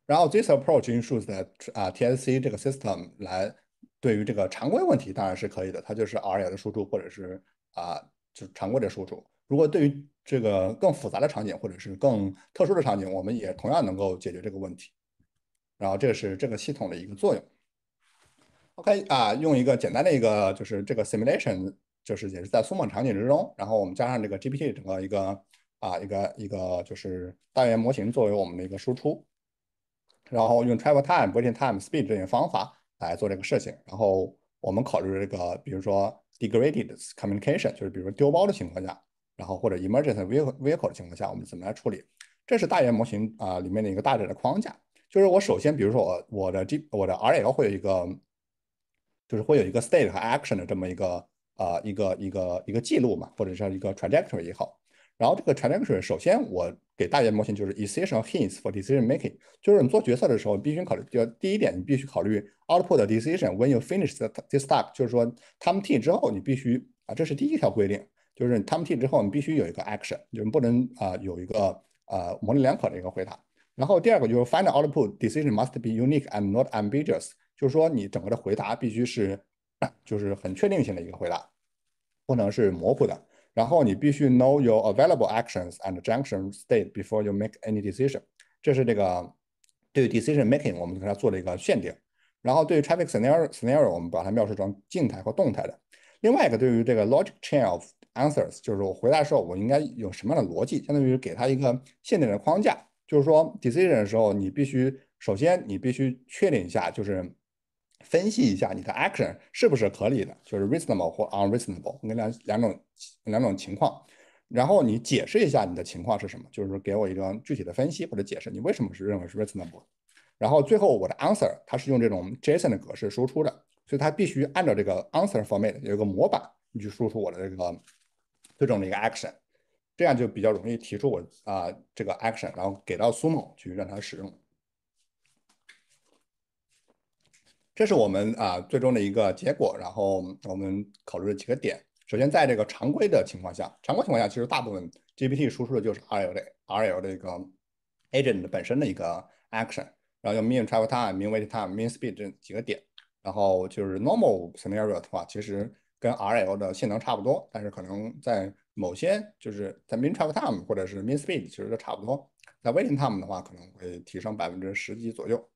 Speaker 1: 然后 this approach ensures 啊 TSC 这个 system 来对于这个常规问题当然是可以的，它就是 R L 的输出或者是啊就是常规的输出。如果对于这个更复杂的场景或者是更特殊的场景，我们也同样能够解决这个问题。然后这是这个系统的一个作用。OK 啊，用一个简单的一个就是这个 simulation，就是也是在苏梦场景之中。然后我们加上这个 GPT 整个一个啊一个一个就是大语言模型作为我们的一个输出，然后用 travel time、waiting time、speed 这些方法来做这个事情。然后我们考虑这个比如说 degraded communication，就是比如说丢包的情况下，然后或者 emergency vehicle 的情况下，我们怎么来处理？这是大语言模型啊里面的一个大致的框架。就是我首先，比如说我我的这我的 RL 会有一个，就是会有一个 state 和 action 的这么一个啊一个一个一个记录嘛，或者是一个 trajectory 也好。然后这个 trajectory，首先我给大家模型就是 d e c s s n i o n hints for decision making，就是你做决策的时候必须考虑，就第一点你必须考虑 output decision when you finish this task，就是说 time t 之后你必须啊，这是第一条规定，就是 time t 之后你必须有一个 action，就是不能啊有一个呃模棱两可的一个回答。然后第二个就是 final output decision must be unique and not ambiguous，就是说你整个的回答必须是，就是很确定性的一个回答，不能是模糊的。然后你必须 know your available actions and junction state before you make any decision。这是这个对 decision making 我们给它做了一个限定。然后对于 traffic scenario，scenario 我们把它描述成静态或动态的。另外一个对于这个 logic chain of answers，就是我回答的时候我应该有什么样的逻辑，相当于给它一个限定的框架。就是说，decision 的时候，你必须首先你必须确定一下，就是分析一下你的 action 是不是合理的，就是 reasonable 或 unreasonable，那两两种两种情况。然后你解释一下你的情况是什么，就是给我一个具体的分析或者解释，你为什么是认为是 reasonable。然后最后我的 answer 它是用这种 JSON 的格式输出的，所以它必须按照这个 answer format 有一个模板，你去输出我的这个最终的一个 action。这样就比较容易提出我啊这个 action，然后给到苏某去让他使用。这是我们啊最终的一个结果。然后我们考虑了几个点。首先，在这个常规的情况下，常规情况下其实大部分 GPT 输出的就是 RL 的 RL 的一个 agent 本身的一个 action，然后用 m e a n travel time、m e a n wait time、m e a n speed 这几个点。然后就是 normal scenario 的话，其实跟 RL 的性能差不多，但是可能在某些就是在 mean travel time 或者是 mean speed，其实都差不多。在 waiting time 的话，可能会提升百分之十几左右。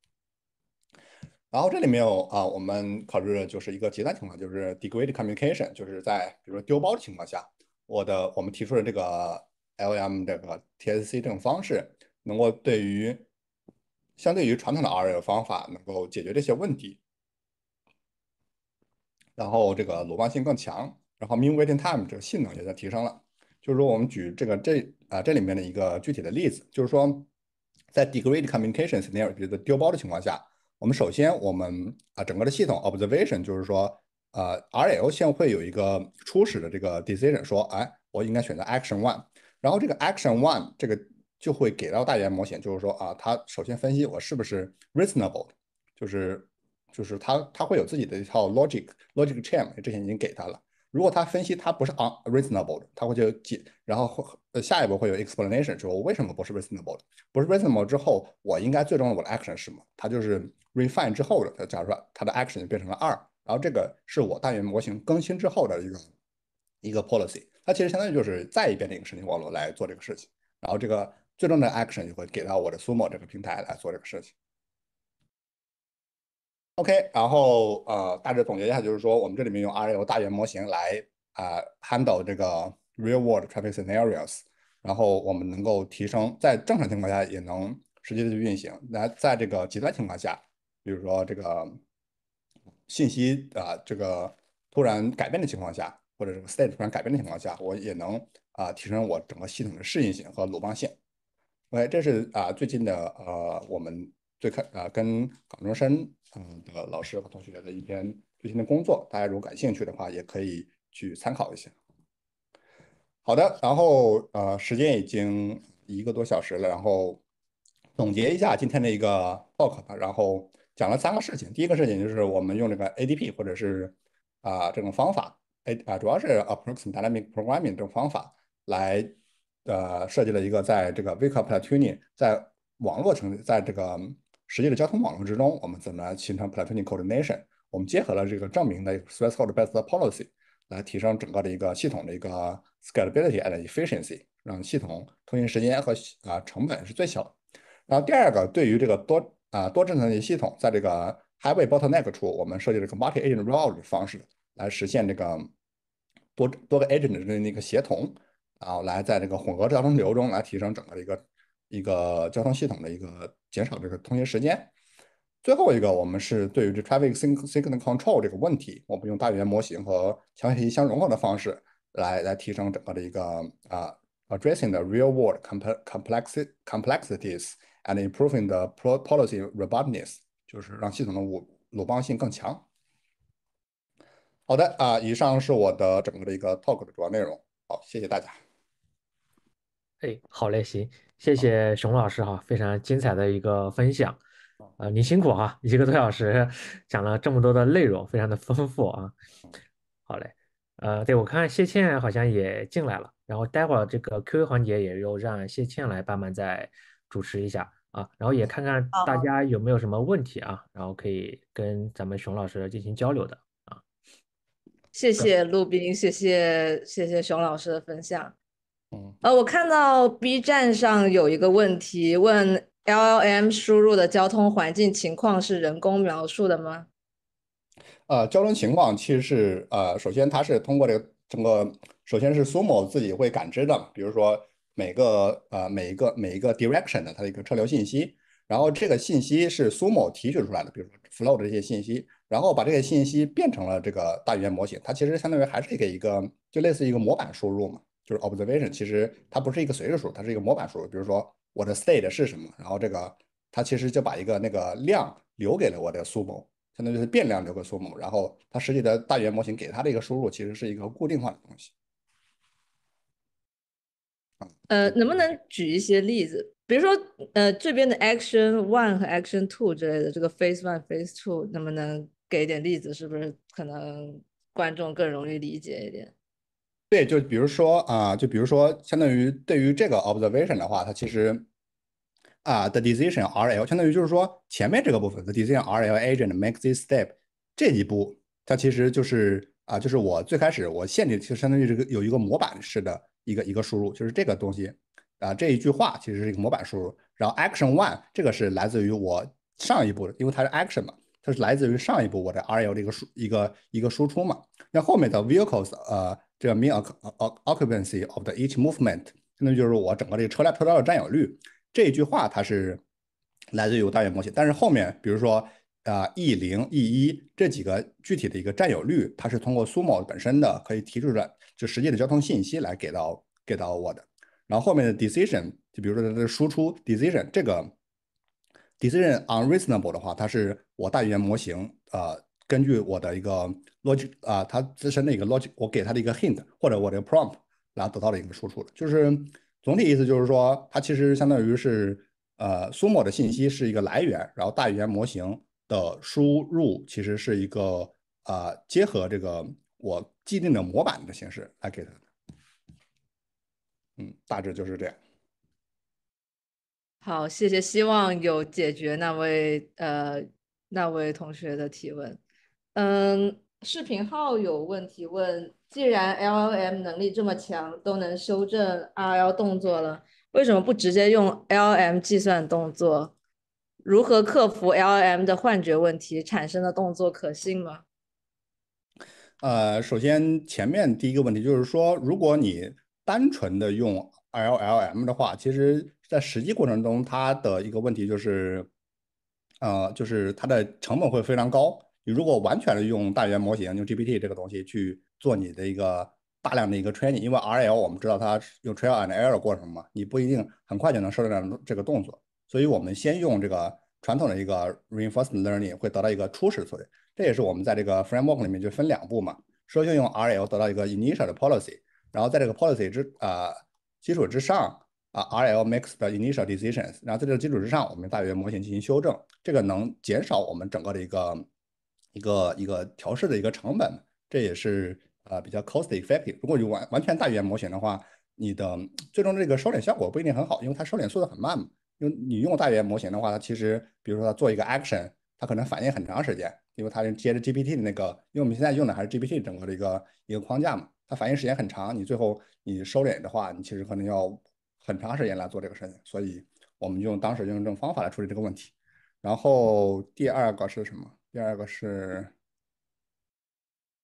Speaker 1: 然后这里面有啊，我们考虑的就是一个极端情况，就是 degraded communication，就是在比如说丢包的情况下，我的我们提出的这个 l m 这个 TSC 这种方式，能够对于相对于传统的 r l 方法，能够解决这些问题，然后这个鲁棒性更强。然后 mean waiting time 这个性能也在提升了。就是说，我们举这个这啊这里面的一个具体的例子，就是说，在 degraded communications e n i o 比如说丢包的情况下，我们首先我们啊整个的系统 observation，就是说，呃，RL 先会有一个初始的这个 decision，说，哎，我应该选择 action one。然后这个 action one 这个就会给到语言模型，就是说啊，它首先分析我是不是 reasonable，就是就是它它会有自己的一套 logic logic chain，之前已经给它了。如果他分析他不是 unreasonable 的，他会就解，然后呃下一步会有 explanation 说，我为什么不是 reasonable 的？不是 reasonable 之后，我应该最终我的 action 是什么？它就是 refine 之后的。假如说它的 action 变成了二，然后这个是我大语言模型更新之后的一个一个 policy，它其实相当于就是再一遍的一个神经网络来做这个事情，然后这个最终的 action 就会给到我的 Sumo 这个平台来做这个事情。OK，然后呃大致总结一下，就是说我们这里面用 RL 大元模型来啊 handle 这个 real-world traffic scenarios，然后我们能够提升在正常情况下也能实际的去运行，那在这个极端情况下，比如说这个信息啊这个突然改变的情况下，或者这个 state 突然改变的情况下，我也能啊提升我整个系统的适应性和鲁棒性。OK，这是啊最近的呃我们最开啊跟港中深。嗯，的老师和同学的一篇最新的工作，大家如果感兴趣的话，也可以去参考一下。好的，然后呃，时间已经一个多小时了，然后总结一下今天的一个报 k 吧。然后讲了三个事情，第一个事情就是我们用这个 ADP 或者是啊这种方法，A 啊主要是 approximate dynamic programming 这种方法来呃设计了一个在这个 Wake u p t u n i n g 在网络层在这个。实际的交通网络之中，我们怎么来形成 p l a t n i n g coordination？我们结合了这个证明的 resource-based policy，来提升整个的一个系统的一个 scalability and efficiency，让系统通行时间和啊成本是最小。的。然后第二个，对于这个多啊多智能的系统，在这个 highway bottleneck 处，我们设计了一个 multi-agent rule 的方式，来实现这个多多个 agent 的那个协同，然后来在这个混合交通流中来提升整个的一个。一个交通系统的一个减少这个通行时间。最后一个，我们是对于这 traffic signal control 这个问题，我们用大语言模型和强学习相融合的方式来来提升整个的一个啊 addressing the real world c o m p l e x i t complexities and improving the policy robustness，就是让系统的鲁鲁棒性更强。好的啊，以上是我的整个的一个 talk 的主要内容。好，谢谢大家。
Speaker 2: 哎，好嘞，行。谢谢熊老师哈，非常精彩的一个分享，呃，您辛苦哈，一个多小时讲了这么多的内容，非常的丰富啊。好嘞，呃，对我看谢倩好像也进来了，然后待会儿这个 Q A 环节也又让谢倩来帮忙再主持一下啊，然后也看看大家有没有什么问题啊，然后可以跟咱们熊老师进行交流的啊。
Speaker 3: 谢谢陆斌，谢谢谢谢熊老师的分享。呃，我看到 B 站上有一个问题，问 LLM 输入的交通环境情况是人工描述的吗？
Speaker 1: 呃，交通情况其实是呃，首先它是通过这个整个，首先是苏某自己会感知的，比如说每个呃每一个每一个 direction 的它的一个车流信息，然后这个信息是苏某提取出来的，比如说 flow 的这些信息，然后把这些信息变成了这个大语言模型，它其实相当于还是给一个就类似一个模板输入嘛。就是 observation，其实它不是一个随着数，它是一个模板数。比如说我的 state 是什么，然后这个它其实就把一个那个量留给了我的 sum，相当于是变量留给 sum，然后它实际的大语言模型给它的一个输入其实是一个固定化的东西。
Speaker 3: 呃，能不能举一些例子？比如说呃这边的 action one 和 action two 之类的，这个 f a c e one f a c e two，能不能给点例子？是不是可能观众更容易理解一点？
Speaker 1: 对，就比如说啊，就比如说，相当于对于这个 observation 的话，它其实啊，the decision RL 相当于就是说前面这个部分，the decision RL agent make this step 这一步，它其实就是啊，就是我最开始我限定实相当于这个有一个模板式的，一个一个输入，就是这个东西啊，这一句话其实是一个模板输入，然后 action one 这个是来自于我上一步的，因为它是 action 嘛，它是来自于上一步我的 RL 的一个输一个一个输出嘛，那后面的 vehicles，呃。这个 mean occupancy of the each movement，那就是我整个这个车辆车道的占有率。这一句话它是来自于大语言模型，但是后面比如说啊 e 零 e 一这几个具体的一个占有率，它是通过 sumo 本身的可以提出的就实际的交通信息来给到给到我的。然后后面的 decision，就比如说它的输出 decision 这个 decision unreasonable 的话，它是我大语言模型啊。根据我的一个逻辑啊，它自身的一个逻辑，我给它的一个 hint 或者我的 prompt，然后得到了一个输出。就是总体意思就是说，它其实相当于是呃，苏莫的信息是一个来源，然后大语言模型的输入其实是一个呃，结合这个我既定的模板的形式来给它的。嗯，大致就是这样。
Speaker 3: 好，谢谢。希望有解决那位呃那位同学的提问。嗯，视频号有问题问：既然 LLM 能力这么强，都能修正 RL 动作了，为什么不直接用 LLM 计算动作？如何克服 LLM 的幻觉问题产生的动作可信吗？
Speaker 1: 呃，首先前面第一个问题就是说，如果你单纯的用 LLM 的话，其实在实际过程中，它的一个问题就是，呃，就是它的成本会非常高。你如果完全的用大语言模型，用 GPT 这个东西去做你的一个大量的一个 training，因为 RL 我们知道它用 trial and error 过程嘛，你不一定很快就能收到这个动作，所以我们先用这个传统的一个 reinforcement learning 会得到一个初始策略，这也是我们在这个 framework 里面就分两步嘛，首先用 RL 得到一个 initial 的 policy，然后在这个 policy 之啊基础之上啊 RL makes the initial decisions，然后在这个基础之上我们大语言模型进行修正，这个能减少我们整个的一个。一个一个调试的一个成本，这也是呃比较 cost effective。如果你完完全大语言模型的话，你的最终这个收敛效果不一定很好，因为它收敛速度很慢嘛。因为你用大语言模型的话，它其实比如说它做一个 action，它可能反应很长时间，因为它是接着 GPT 的那个，因为我们现在用的还是 GPT 整个的一个一个框架嘛，它反应时间很长，你最后你收敛的话，你其实可能要很长时间来做这个事情。所以我们用当时用这种方法来处理这个问题。然后第二个是什么？第二个是，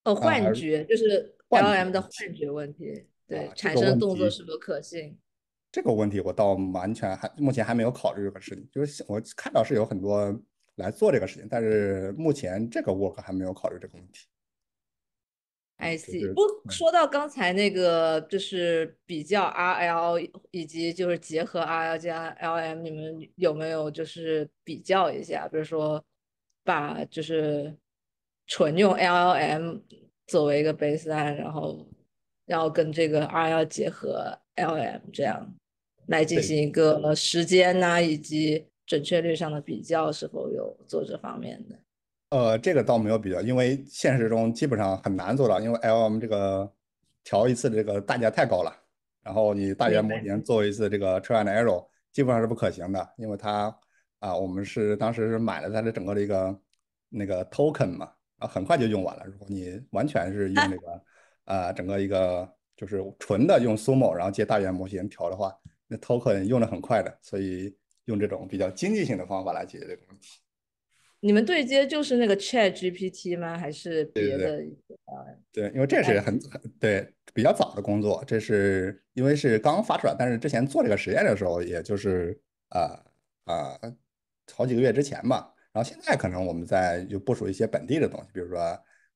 Speaker 3: 呃，幻觉就是 L M 的幻觉问题，对，产生动作是否可信？
Speaker 1: 这个问题我倒完全还目前还没有考虑这个事情，就是我看到是有很多来做这个事情，但是目前这个 work 还没有考虑这个问题。
Speaker 3: I see see 不说到刚才那个就是比较 R L 以及就是结合 R L 加 L M，你们有没有就是比较一下，比如说？把就是纯用 L L M 作为一个 baseline，然后要跟这个 R L 结合 L M 这样
Speaker 1: 来进行一
Speaker 3: 个时间呐以及准确率上的比较，是否有做这方面的？
Speaker 1: 呃，这个倒没有比较，因为现实中基本上很难做到，因为 L M 这个调一次这个代价太高了，然后你大语言模型做一次这个 t r a n e r error，基本上是不可行的，因为它。啊，我们是当时是买了它的整个的一个那个 token 嘛，啊，很快就用完了。如果你完全是用那个，啊，整个一个就是纯的用 Sumo，然后接大语言模型调的话，那 token 用的很快的。所以用这种比较经济性的方法来解决这个问题。
Speaker 3: 你们对接就是那个 Chat GPT 吗？还是别的？
Speaker 1: 对，因为这是很很对比较早的工作，这是因为是刚发出来，但是之前做这个实验的时候，也就是呃呃。好几个月之前吧，然后现在可能我们在就部署一些本地的东西，比如说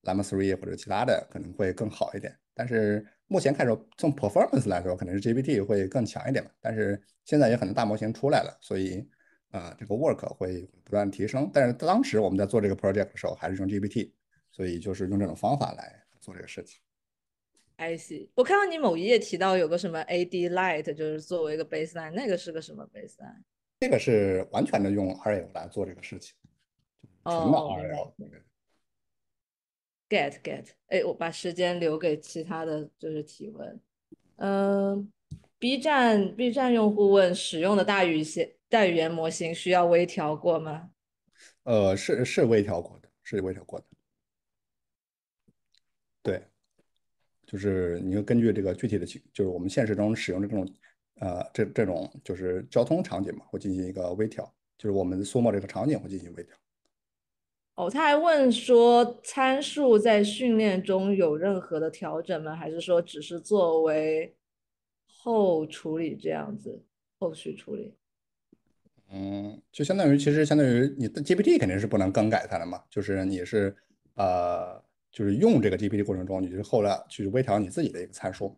Speaker 1: Llama 3或者其他的可能会更好一点。但是目前看说，从 performance 来说，可能是 GPT 会更强一点吧。但是现在有很多大模型出来了，所以啊，这个 work 会不断提升。但是当时我们在做这个 project 的时候，还是用 GPT，所以就是用这种方法来做这个事情。
Speaker 3: I see，我看到你某一页提到有个什么 AD Light，就是作为一个 baseline，那个是个什么 baseline？
Speaker 1: 这个是完全的用 RL 来做这个事情，纯的 RL
Speaker 3: 那个。Get get，哎，我把时间留给其他的就是提问。嗯，B 站 B 站用户问：使用的大语言大语言模型需要微调过吗？
Speaker 1: 呃，是是微调过的，是微调过的。对，就是你要根据这个具体的情，就是我们现实中使用的这种。呃，这这种就是交通场景嘛，会进行一个微调，就是我们苏墨这个场景会进行微调。
Speaker 3: 哦，他还问说参数在训练中有任何的调整吗？还是说只是作为后处理这样子，后续处理？
Speaker 1: 嗯，就相当于其实相当于你的 GPT 肯定是不能更改它的嘛，就是你是呃，就是用这个 GPT 过程中，你是后来去微调你自己的一个参数，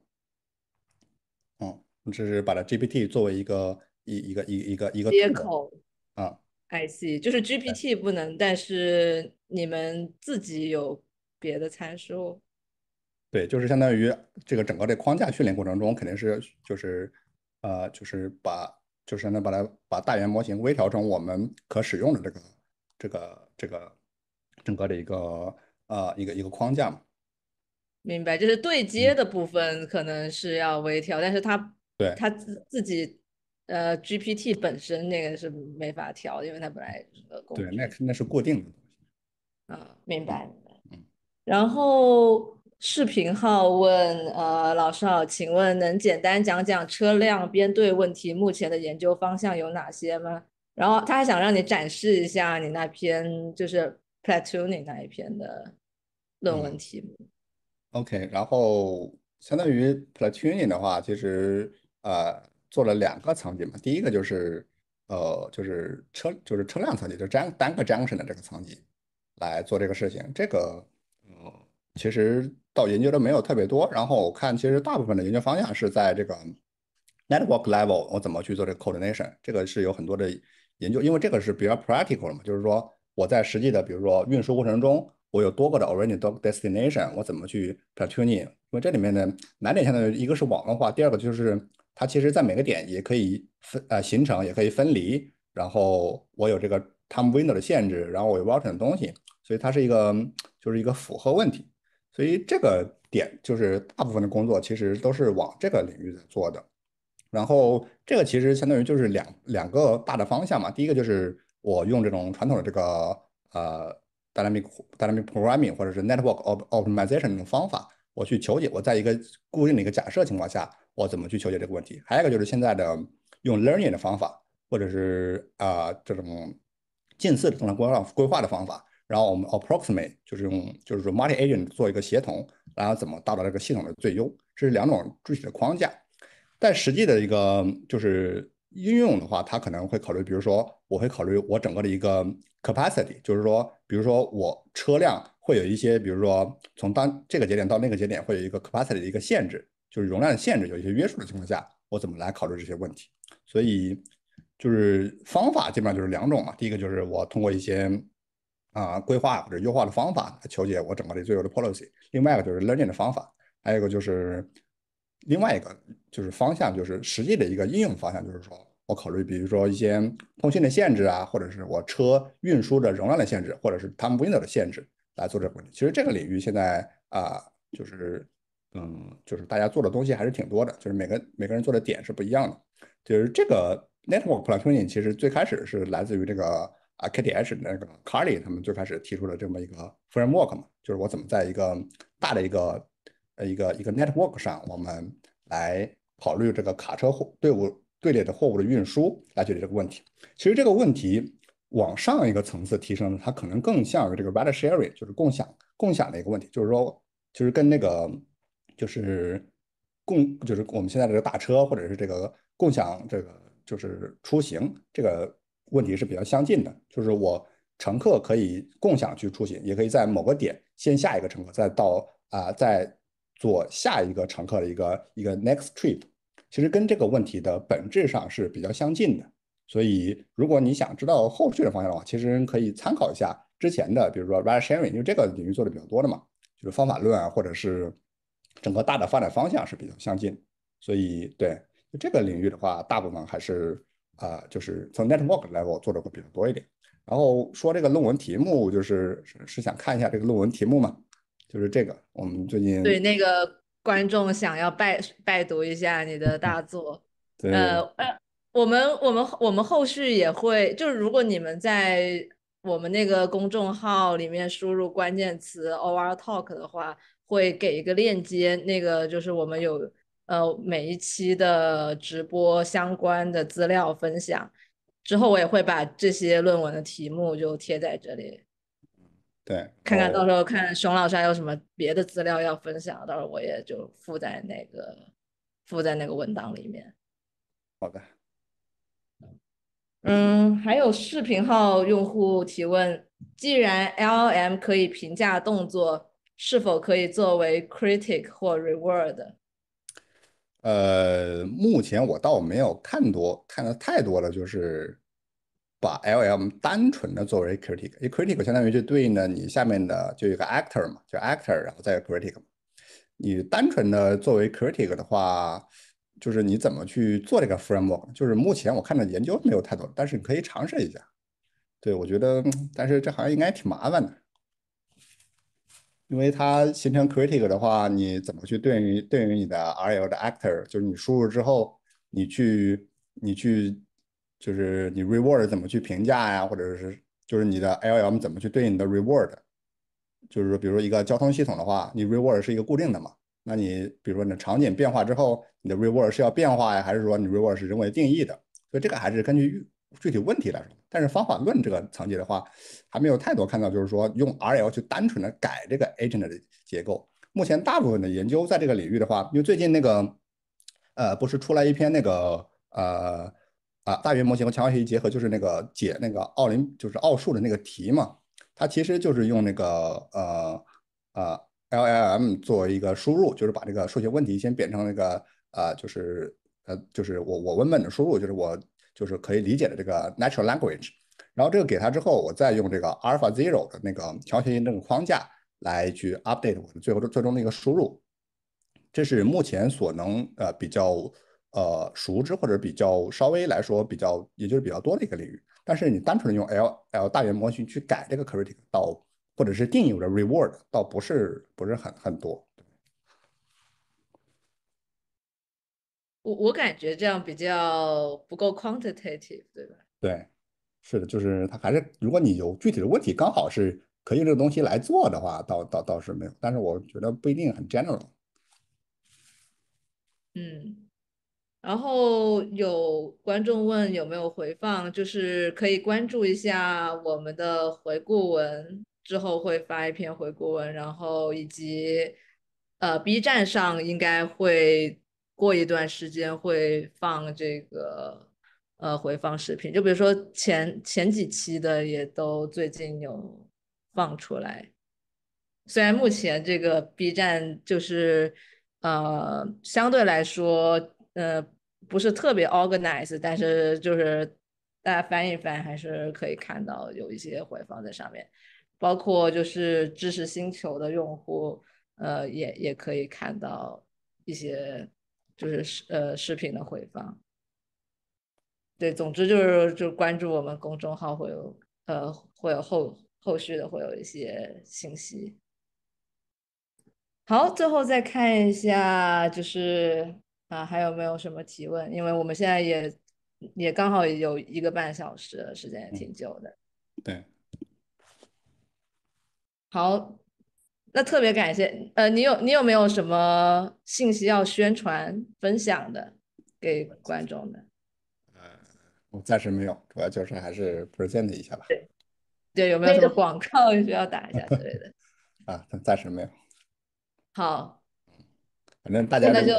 Speaker 1: 嗯。就是把它 GPT 作为一个一一个一一个一个接口啊
Speaker 3: ，I see，就是 GPT 不能，但是你们自己有别的参数，
Speaker 1: 对，就是相当于这个整个这框架训练过程中肯定是就是呃就是把就是那把它把大元模型微调成我们可使用的这个这个这个整个的一个呃一个一个框架嘛，
Speaker 3: 明白，就是对接的部分可能是要微调，但是它。对他自自己，呃，GPT 本身那个是没法调，因为它本来对
Speaker 1: 那那是固定的。
Speaker 3: 嗯，明白。明白。嗯，然后视频号问，呃，老师好，请问能简单讲讲车辆编队问题目前的研究方向有哪些吗？然后他还想让你展示一下你那篇就是 p l a t o n i n g 那一篇的论文题目。
Speaker 1: OK，然后相当于 p l a t o n i n g 的话，其实。呃，做了两个层级嘛，第一个就是，呃，就是车，就是车辆层级，就是单单个 junction 的这个层级来做这个事情。这个，嗯，其实到研究的没有特别多。然后我看，其实大部分的研究方向是在这个 network level，我怎么去做这个 coordination？这个是有很多的研究，因为这个是比较 practical 嘛，就是说我在实际的，比如说运输过程中，我有多个的 origin 和 destination，我怎么去 platooning？因为这里面的难点相当于一个是网络化，第二个就是。它其实，在每个点也可以分呃形成，也可以分离。然后我有这个 time window 的限制，然后我有 r e u t i n 的东西，所以它是一个就是一个符合问题。所以这个点就是大部分的工作其实都是往这个领域在做的。然后这个其实相当于就是两两个大的方向嘛。第一个就是我用这种传统的这个呃 dynamic dynamic programming 或者是 network optimization 的方法，我去求解。我在一个固定的一个假设情况下。我怎么去求解这个问题？还有一个就是现在的用 learning 的方法，或者是啊这种近似的通常规划规划的方法，然后我们 approximate 就是用就是说 multi agent 做一个协同，然后怎么达到这个系统的最优？这是两种具体的框架。但实际的一个就是应用的话，它可能会考虑，比如说我会考虑我整个的一个 capacity，就是说比如说我车辆会有一些，比如说从当这个节点到那个节点会有一个 capacity 的一个限制。就是容量的限制有一些约束的情况下，我怎么来考虑这些问题？所以就是方法基本上就是两种嘛。第一个就是我通过一些啊规划或者优化的方法来求解我整个的最优的 policy。另外一个就是 learning 的方法，还有一个就是另外一个就是方向，就是实际的一个应用方向，就是说我考虑，比如说一些通信的限制啊，或者是我车运输的容量的限制，或者是 time window 的限制来做这个问题。其实这个领域现在啊就是。嗯，就是大家做的东西还是挺多的，就是每个每个人做的点是不一样的。就是这个 network planning，其实最开始是来自于这个啊 KTH 那个 Carly 他们最开始提出了这么一个 framework 嘛，就是我怎么在一个大的一个呃一个一个 network 上，我们来考虑这个卡车货队伍队列的货物的运输来解决这个问题。其实这个问题往上一个层次提升，它可能更像于这个 r e s r e sharing，就是共享共享的一个问题，就是说其实跟那个就是共就是我们现在这个打车或者是这个共享这个就是出行这个问题是比较相近的，就是我乘客可以共享去出行，也可以在某个点先下一个乘客，再到啊再做下一个乘客的一个一个 next trip，其实跟这个问题的本质上是比较相近的。所以如果你想知道后续的方向的话，其实可以参考一下之前的，比如说 ride sharing，因为这个领域做的比较多的嘛，就是方法论啊，或者是。整个大的发展方向是比较相近，所以对这个领域的话，大部分还是啊，就是从 network level 做的会比较多一点。然后说这个论文题目，就是是想看一下这个论文题目嘛，就是这个我们最近对那
Speaker 3: 个观众想要拜拜读一下你的大作，呃呃，我们我们我们后续也会，就是如果你们在我们那个公众号里面输入关键词 over talk 的话。会给一个链接，那个就是我们有呃每一期的直播相关的资料分享，之后我也会把这些论文的题目就贴在这里，对，看看到时候看熊老师还有什么别的资料要分享，到时候我也就附在那个附在那个文档里面。好的。嗯，还有视频号用户提问，既然 L M 可以评价动作。是否可以作为 critic 或 reward？
Speaker 1: 呃，目前我倒没有看多看的太多了，就是把 l m 单纯的作为 critic，因为 critic 相当于就对应了你下面的就有一个 actor 嘛，叫 actor，然后再 critic。你单纯的作为 critic 的话，就是你怎么去做这个 framework？就是目前我看的研究没有太多，但是你可以尝试一下。对我觉得，但是这好像应该挺麻烦的。因为它形成 critic 的话，你怎么去对于对于你的 RL 的 actor，就是你输入之后，你去你去就是你 reward 怎么去评价呀？或者是就是你的 LLM 怎么去对你的 reward？就是说，比如说一个交通系统的话，你 reward 是一个固定的嘛？那你比如说，你的场景变化之后，你的 reward 是要变化呀，还是说你 reward 是人为定义的？所以这个还是根据具体问题来说。但是方法论这个层级的话，还没有太多看到，就是说用 RL 去单纯的改这个 agent 的结构。目前大部分的研究在这个领域的话，因为最近那个，呃，不是出来一篇那个呃啊大语言模型和强化学习结合，就是那个解那个奥林就是奥数的那个题嘛，它其实就是用那个呃呃 LLM 作为一个输入，就是把这个数学问题先变成那个呃就是呃就是我我文本的输入，就是我。就是可以理解的这个 natural language，然后这个给它之后，我再用这个 Alpha Zero 的那个调形验证框架来去 update 我的最后的最终的一个输入。这是目前所能呃比较呃熟知或者比较稍微来说比较也就是比较多的一个领域。但是你单纯的用 L L 大元模型去改这个 critic 到或者是定义我的 reward，倒不是不是很很多。
Speaker 3: 我我感觉这样比较不够 quantitative，对吧？
Speaker 1: 对，是的，就是他还是，如果你有具体的问题，刚好是可以这个东西来做的话，倒倒倒是没有，但是我觉得不一定很 general。
Speaker 3: 嗯，然后有观众问有没有回放，就是可以关注一下我们的回顾文，之后会发一篇回顾文，然后以及呃 B 站上应该会。过一段时间会放这个呃回放视频，就比如说前前几期的也都最近有放出来。虽然目前这个 B 站就是呃相对来说呃不是特别 organized，但是就是大家翻一翻还是可以看到有一些回放在上面，包括就是知识星球的用户呃也也可以看到一些。就是视呃视频的回放，对，总之就是就关注我们公众号，会有呃会有后后续的会有一些信息。好，最后再看一下，就是啊还有没有什么提问？因为我们现在也也刚好有一个半小时，时间也挺久的。对。好。那特别感谢，呃，你有你有没有什么信息要宣传分享的给观众的？呃，
Speaker 1: 我暂时没有，主要就是还是 present 一下吧。对
Speaker 3: 对，有没有什么广告需要打一下
Speaker 1: 之类的？啊，暂时没有。好，反正大家那就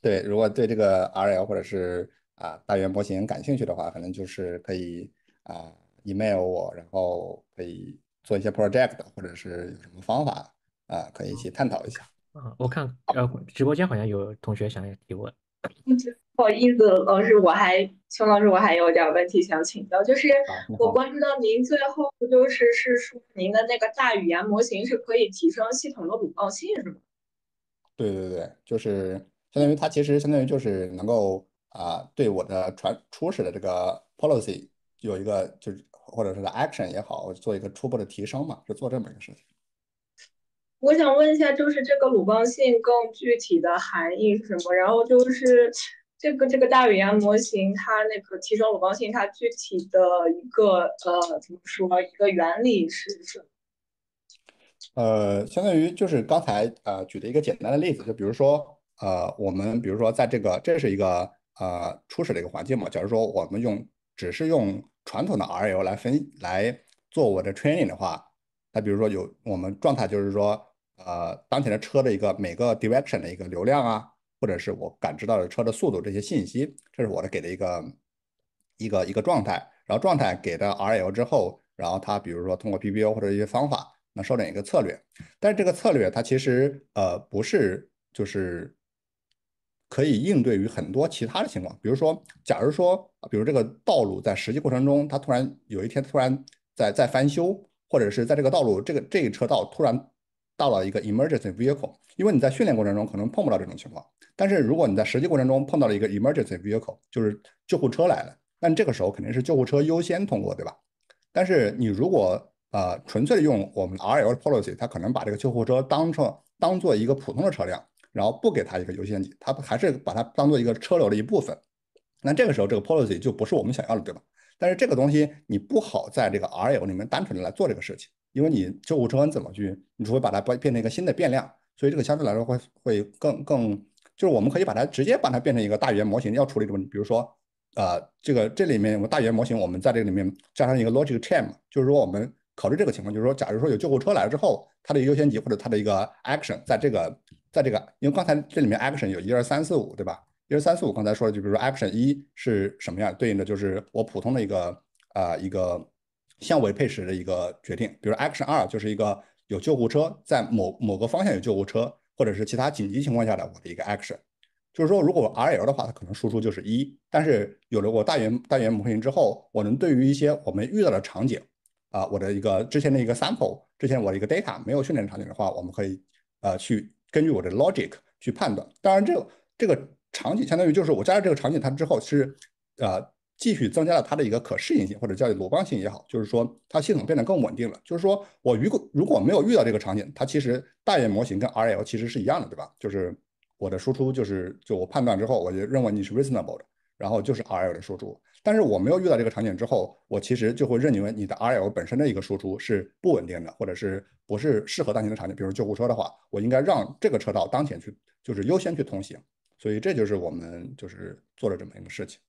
Speaker 1: 对，如果对这个 RL 或者是啊大圆模型感兴趣的话，反正就是可以啊 email 我，然后可以做一些 project，或者是有什么方法。啊，可以一起探讨一下。
Speaker 2: 嗯，我看呃，直播间好像有同学想要提问。
Speaker 4: 不好意思，老师，我还邱老师，我还有点问题想请教，就是我关注到您最后不就是是说您的那个大语言模型是可以提升系统的鲁棒性？
Speaker 1: 对对对，就是相当于它其实相当于就是能够啊，对我的传初始的这个 policy 有一个就是或者是 action 也好，做一个初步的提升嘛，就做这么一个事情。
Speaker 4: 我想问一下，就是这个鲁棒性更具体的含义是什么？然后就是这个这个大语言模型它那个提升鲁棒性，它具体的一个呃怎么说一个原理是什么？
Speaker 1: 呃，相当于就是刚才呃举的一个简单的例子，就比如说呃我们比如说在这个这是一个呃初始的一个环境嘛，假如说我们用只是用传统的 RL 来分来做我的 training 的话。它比如说有我们状态就是说，呃，当前的车的一个每个 direction 的一个流量啊，或者是我感知到的车的速度这些信息，这是我的给的一个一个一个状态。然后状态给到 RL 之后，然后它比如说通过 PPO 或者一些方法，那收敛一个策略。但是这个策略它其实呃不是就是可以应对于很多其他的情况，比如说假如说，比如这个道路在实际过程中，它突然有一天突然在在翻修。或者是在这个道路这个这一车道突然到了一个 emergency vehicle，因为你在训练过程中可能碰不到这种情况，但是如果你在实际过程中碰到了一个 emergency vehicle，就是救护车来了，那这个时候肯定是救护车优先通过，对吧？但是你如果呃纯粹用我们 RL policy，它可能把这个救护车当成当做一个普通的车辆，然后不给它一个优先级，它还是把它当做一个车流的一部分，那这个时候这个 policy 就不是我们想要的，对吧？但是这个东西你不好在这个 RL 里面单纯的来做这个事情，因为你救护车你怎么去，你只会把它变变成一个新的变量，所以这个相对来说会会更更，就是我们可以把它直接把它变成一个大语言模型要处理的问题，比如说，呃，这个这里面我们大语言模型我们在这里面加上一个 logic chain，就是说我们考虑这个情况，就是说假如说有救护车来了之后，它的优先级或者它的一个 action，在这个在这个，因为刚才这里面 action 有1、2、3、4、5，对吧？一二三四五，刚才说的就比如说 action 一是什么样，对应的就是我普通的一个啊一个相位配时的一个决定。比如 action 二就是一个有救护车在某某个方向有救护车，或者是其他紧急情况下的我的一个 action。就是说，如果 RL 的话，它可能输出就是一。但是有了我大元大元模型之后，我能对于一些我们遇到的场景啊，我的一个之前的一个 sample，之前我的一个 data 没有训练场景的话，我们可以呃去根据我的 logic 去判断。当然这个这个。场景相当于就是我加入这个场景它之后是，呃，继续增加了它的一个可适应性或者叫鲁棒性也好，就是说它系统变得更稳定了。就是说我如果如果没有遇到这个场景，它其实大眼模型跟 RL 其实是一样的，对吧？就是我的输出就是就我判断之后，我就认为你是 reasonable 的，然后就是 RL 的输出。但是我没有遇到这个场景之后，我其实就会认认为你的 RL 本身的一个输出是不稳定的，或者是不是适合当前的场景。比如救护车的话，我应该让这个车道当前去就是优先去通行。所以这就是我们就是做了这么一个事情。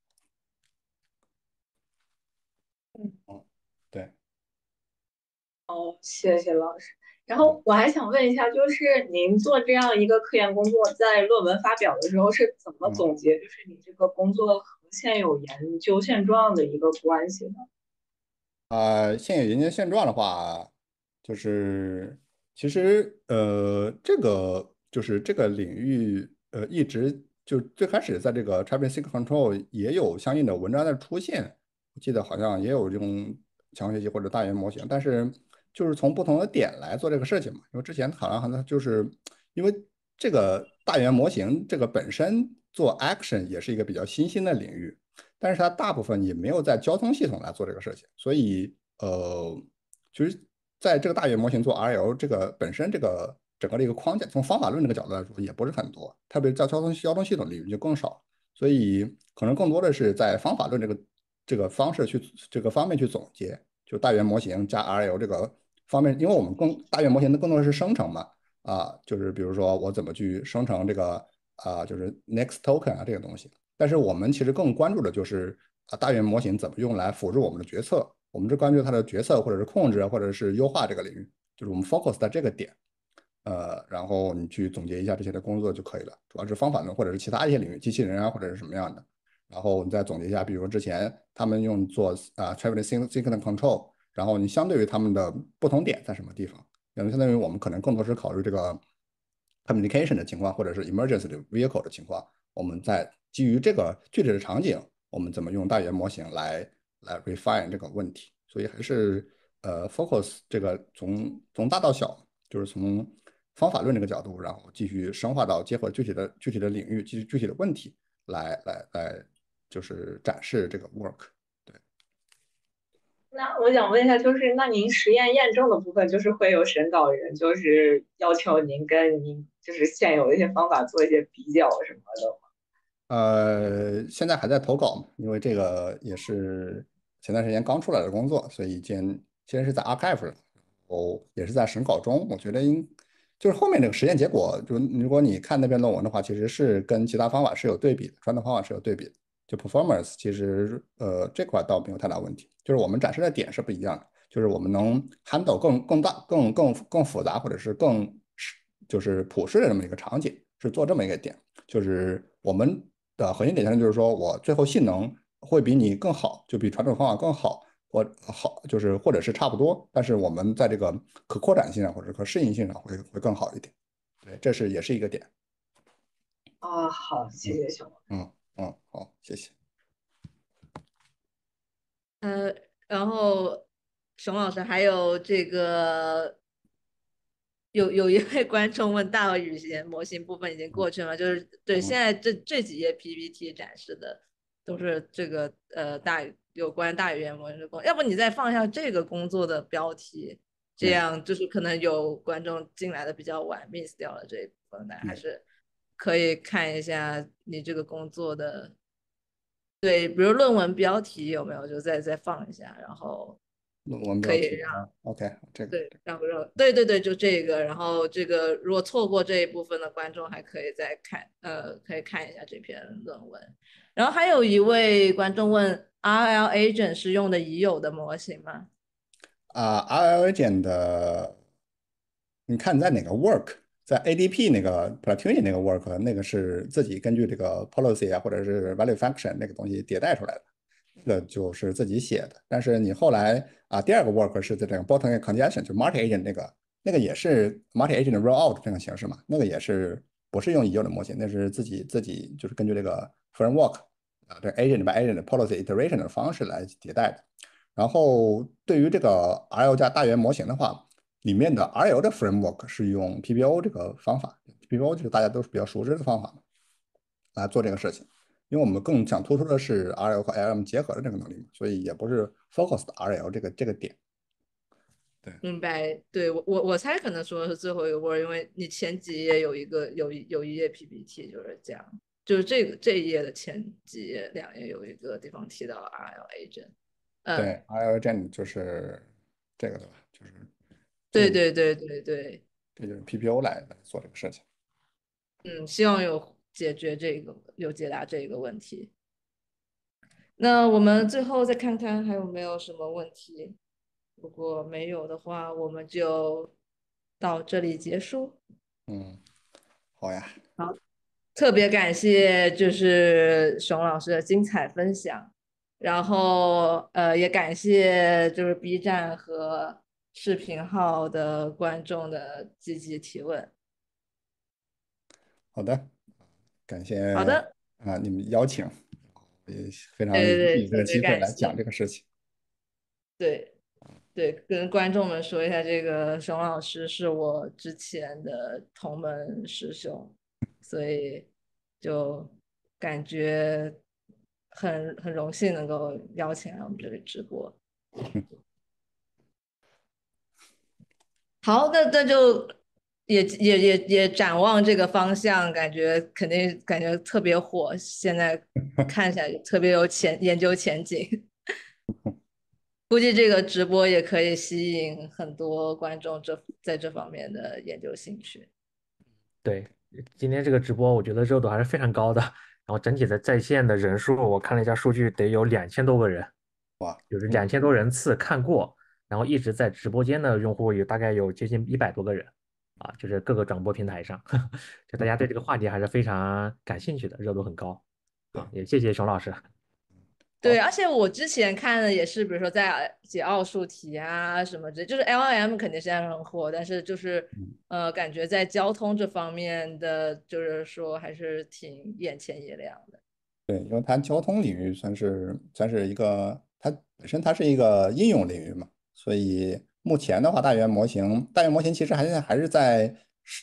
Speaker 1: 嗯，对。
Speaker 4: 哦，谢谢老师。然后我还想问一下，就是您做这样一个科研工作，在论文发表的时候是怎么总结？就是你这个工作和现有研究现状的一个关系呢？
Speaker 1: 呃，现有研究现状的话，就是其实呃，这个就是这个领域。呃，一直就最开始在这个 traffic s n a control 也有相应的文章的出现，我记得好像也有用强化学习或者大语言模型，但是就是从不同的点来做这个事情嘛。因为之前好像好像就是因为这个大语言模型这个本身做 action 也是一个比较新兴的领域，但是它大部分也没有在交通系统来做这个事情，所以呃，其实在这个大语言模型做 RL 这个本身这个。整个这个框架，从方法论这个角度来说，也不是很多，特别在交通交通系统领域就更少所以可能更多的是在方法论这个这个方式去这个方面去总结，就大元模型加 R L 这个方面，因为我们更大元模型的更多的是生成嘛，啊，就是比如说我怎么去生成这个啊，就是 next token 啊这个东西。但是我们其实更关注的就是啊，大元模型怎么用来辅助我们的决策，我们是关注它的决策或者是控制或者是优化这个领域，就是我们 focus 在这个点。呃，然后你去总结一下这些的工作就可以了，主要是方法论或者是其他一些领域，机器人啊或者是什么样的。然后你再总结一下，比如说之前他们用做啊，travelling s y n c h r n control，然后你相对于他们的不同点在什么地方？么相当于我们可能更多是考虑这个 communication 的情况，或者是 emergency vehicle 的情况。我们在基于这个具体的场景，我们怎么用大语言模型来来 refine 这个问题？所以还是呃 focus 这个从从大到小，就是从方法论这个角度，然后继续深化到结合具体的具体的领域，具体具体的问题来来来，就是展示这个 work。对。
Speaker 4: 那我想问一下，就是那您实验验证的部分，就是会有审稿人，就是要求您跟您就是现有的一些方法做一些比较什么的吗？
Speaker 1: 呃，现在还在投稿嘛，因为这个也是前段时间刚出来的工作，所以现现是在 archive 哦，然后也是在审稿中。我觉得应。就是后面这个实验结果，就如果你看那篇论文的话，其实是跟其他方法是有对比的，传统方法是有对比的。就 performance 其实呃这块倒没有太大问题，就是我们展示的点是不一样的，就是我们能 handle 更更大、更更更复杂，或者是更是就是普适的这么一个场景，是做这么一个点，就是我们的核心点在就是说我最后性能会比你更好，就比传统方法更好。或好，就是或者是差不多，但是我们在这个可扩展性上或者可适应性上会会更好一点。对，这是也是一个点。
Speaker 4: 哦，好，谢谢熊。
Speaker 1: 嗯嗯，好，谢谢。
Speaker 3: 呃，然后熊老师，还有这个有有一位观众问大语言模型部分已经过去了就是对现在这这几页 PPT 展示的都是这个呃大语。有关大语言模型的工，要不你再放一下这个工作的标题，这样就是可能有观众进来的比较晚，miss 掉了这一部分，还是可以看一下你这个工作的对，比如论文标题有没有，就再再放一下，然后。
Speaker 1: 可以让，OK，这个对，
Speaker 3: 让不让？对对对，就这个。然后这个如果错过这一部分的观众，还可以再看，呃，可以看一下这篇论文。然后还有一位观众问，RL agent 是用的已有的模型吗？
Speaker 1: 啊，RL agent 的，你看在哪个 work？在 ADP 那个 p l a t o n i 那个 work，那个是自己根据这个 policy 啊，或者是 value function 那个东西迭代出来的。这就是自己写的，但是你后来啊，第二个 work 是在这个 b o t n e m congestion，就 multi agent 那个，那个也是 multi agent roll out 这种形式嘛，那个也是不是用已有的模型，那是自己自己就是根据这个 framework，啊，这 agent by agent policy iteration 的方式来迭代的。然后对于这个 RL 加大元模型的话，里面的 RL 的 framework 是用 PPO 这个方法，PPO 就是大家都是比较熟知的方法嘛，来做这个事情。因为我们更想突出的是 RL 和 LM 结合的这个能力嘛，所以也不是 focused RL 这个这个点。
Speaker 3: 对，明白。对我我我猜可能说的是最后一个波，因为你前几页有一个有有一页 PPT，就是讲就是这个这一页的前几页两页有一个地方提到 RL agent。
Speaker 1: 对，RL agent 就是这个对吧？就是。对对对
Speaker 3: 对对，
Speaker 1: 这就是 PPO 来做这个事情。
Speaker 3: 嗯，希望有。解决这个有解答这个问题，那我们最后再看看还有没有什么问题。如果没有的话，我们就到这里结束。嗯，好呀。好，特别感谢就是熊老师的精彩分享，然后呃也感谢就是 B 站和视频号的观众的积极提问。
Speaker 1: 好的。感谢好的啊，你们邀请，也非常这个机会来讲这个事情。
Speaker 3: 对，对，跟观众们说一下，这个熊老师是我之前的同门师兄，所以就感觉很很荣幸能够邀请来我们这里直播。好，那那就。也也也也展望这个方向，感觉肯定感觉特别火，现在看起来特别有前研究前景，估计这个直播也可以吸引很多观众这在这方面的研究兴趣。
Speaker 2: 对，今天这个直播我觉得热度还是非常高的，然后整体的在线的人数我看了一下数据，得有两千多个人，哇，就是两千多人次看过，然后一直在直播间的用户有大概有接近一百多个人。啊，就是各个转播平台上，就大家对这个话题还是非常感兴趣的，热度很高。啊，也谢谢熊老师。
Speaker 3: 对，而且我之前看的也是，比如说在解奥数题啊什么，之就是 L M 肯定是在很火，但是就是呃，感觉在交通这方面的，就是说还是挺眼前一亮的。
Speaker 1: 对，因为它交通领域算是算是一个，它本身它是一个应用领域嘛，所以。目前的话，大语言模型，大语言模型其实还还是在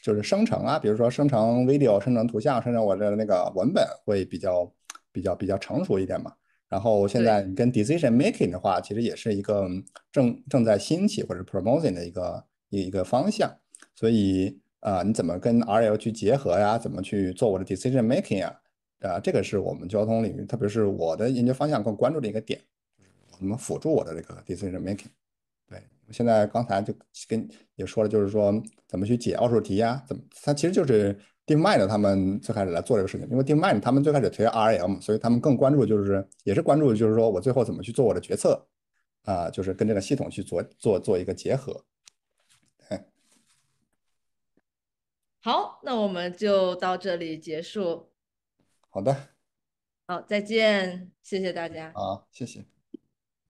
Speaker 1: 就是生成啊，比如说生成 video、生成图像、生成我的那个文本会比较比较比较成熟一点嘛。然后现在你跟 decision making 的话，其实也是一个正正在兴起或者 promoting 的一个一个方向。所以啊，你怎么跟 RL 去结合呀？怎么去做我的 decision making 啊？啊，这个是我们交通领域，特别是我的研究方向更关注的一个点，我们辅助我的这个 decision making。现在刚才就跟也说了，就是说怎么去解奥数题呀？怎么？他其实就是定麦的，他们最开始来做这个事情，因为定麦他们最开始推 r m 所以他们更关注就是也是关注就是说我最后怎么去做我的决策啊，就是跟这个系统去做做做一个结合。
Speaker 3: 好，那我们就到这里结束。好的。好，再见，谢谢大家。
Speaker 1: 好，谢谢。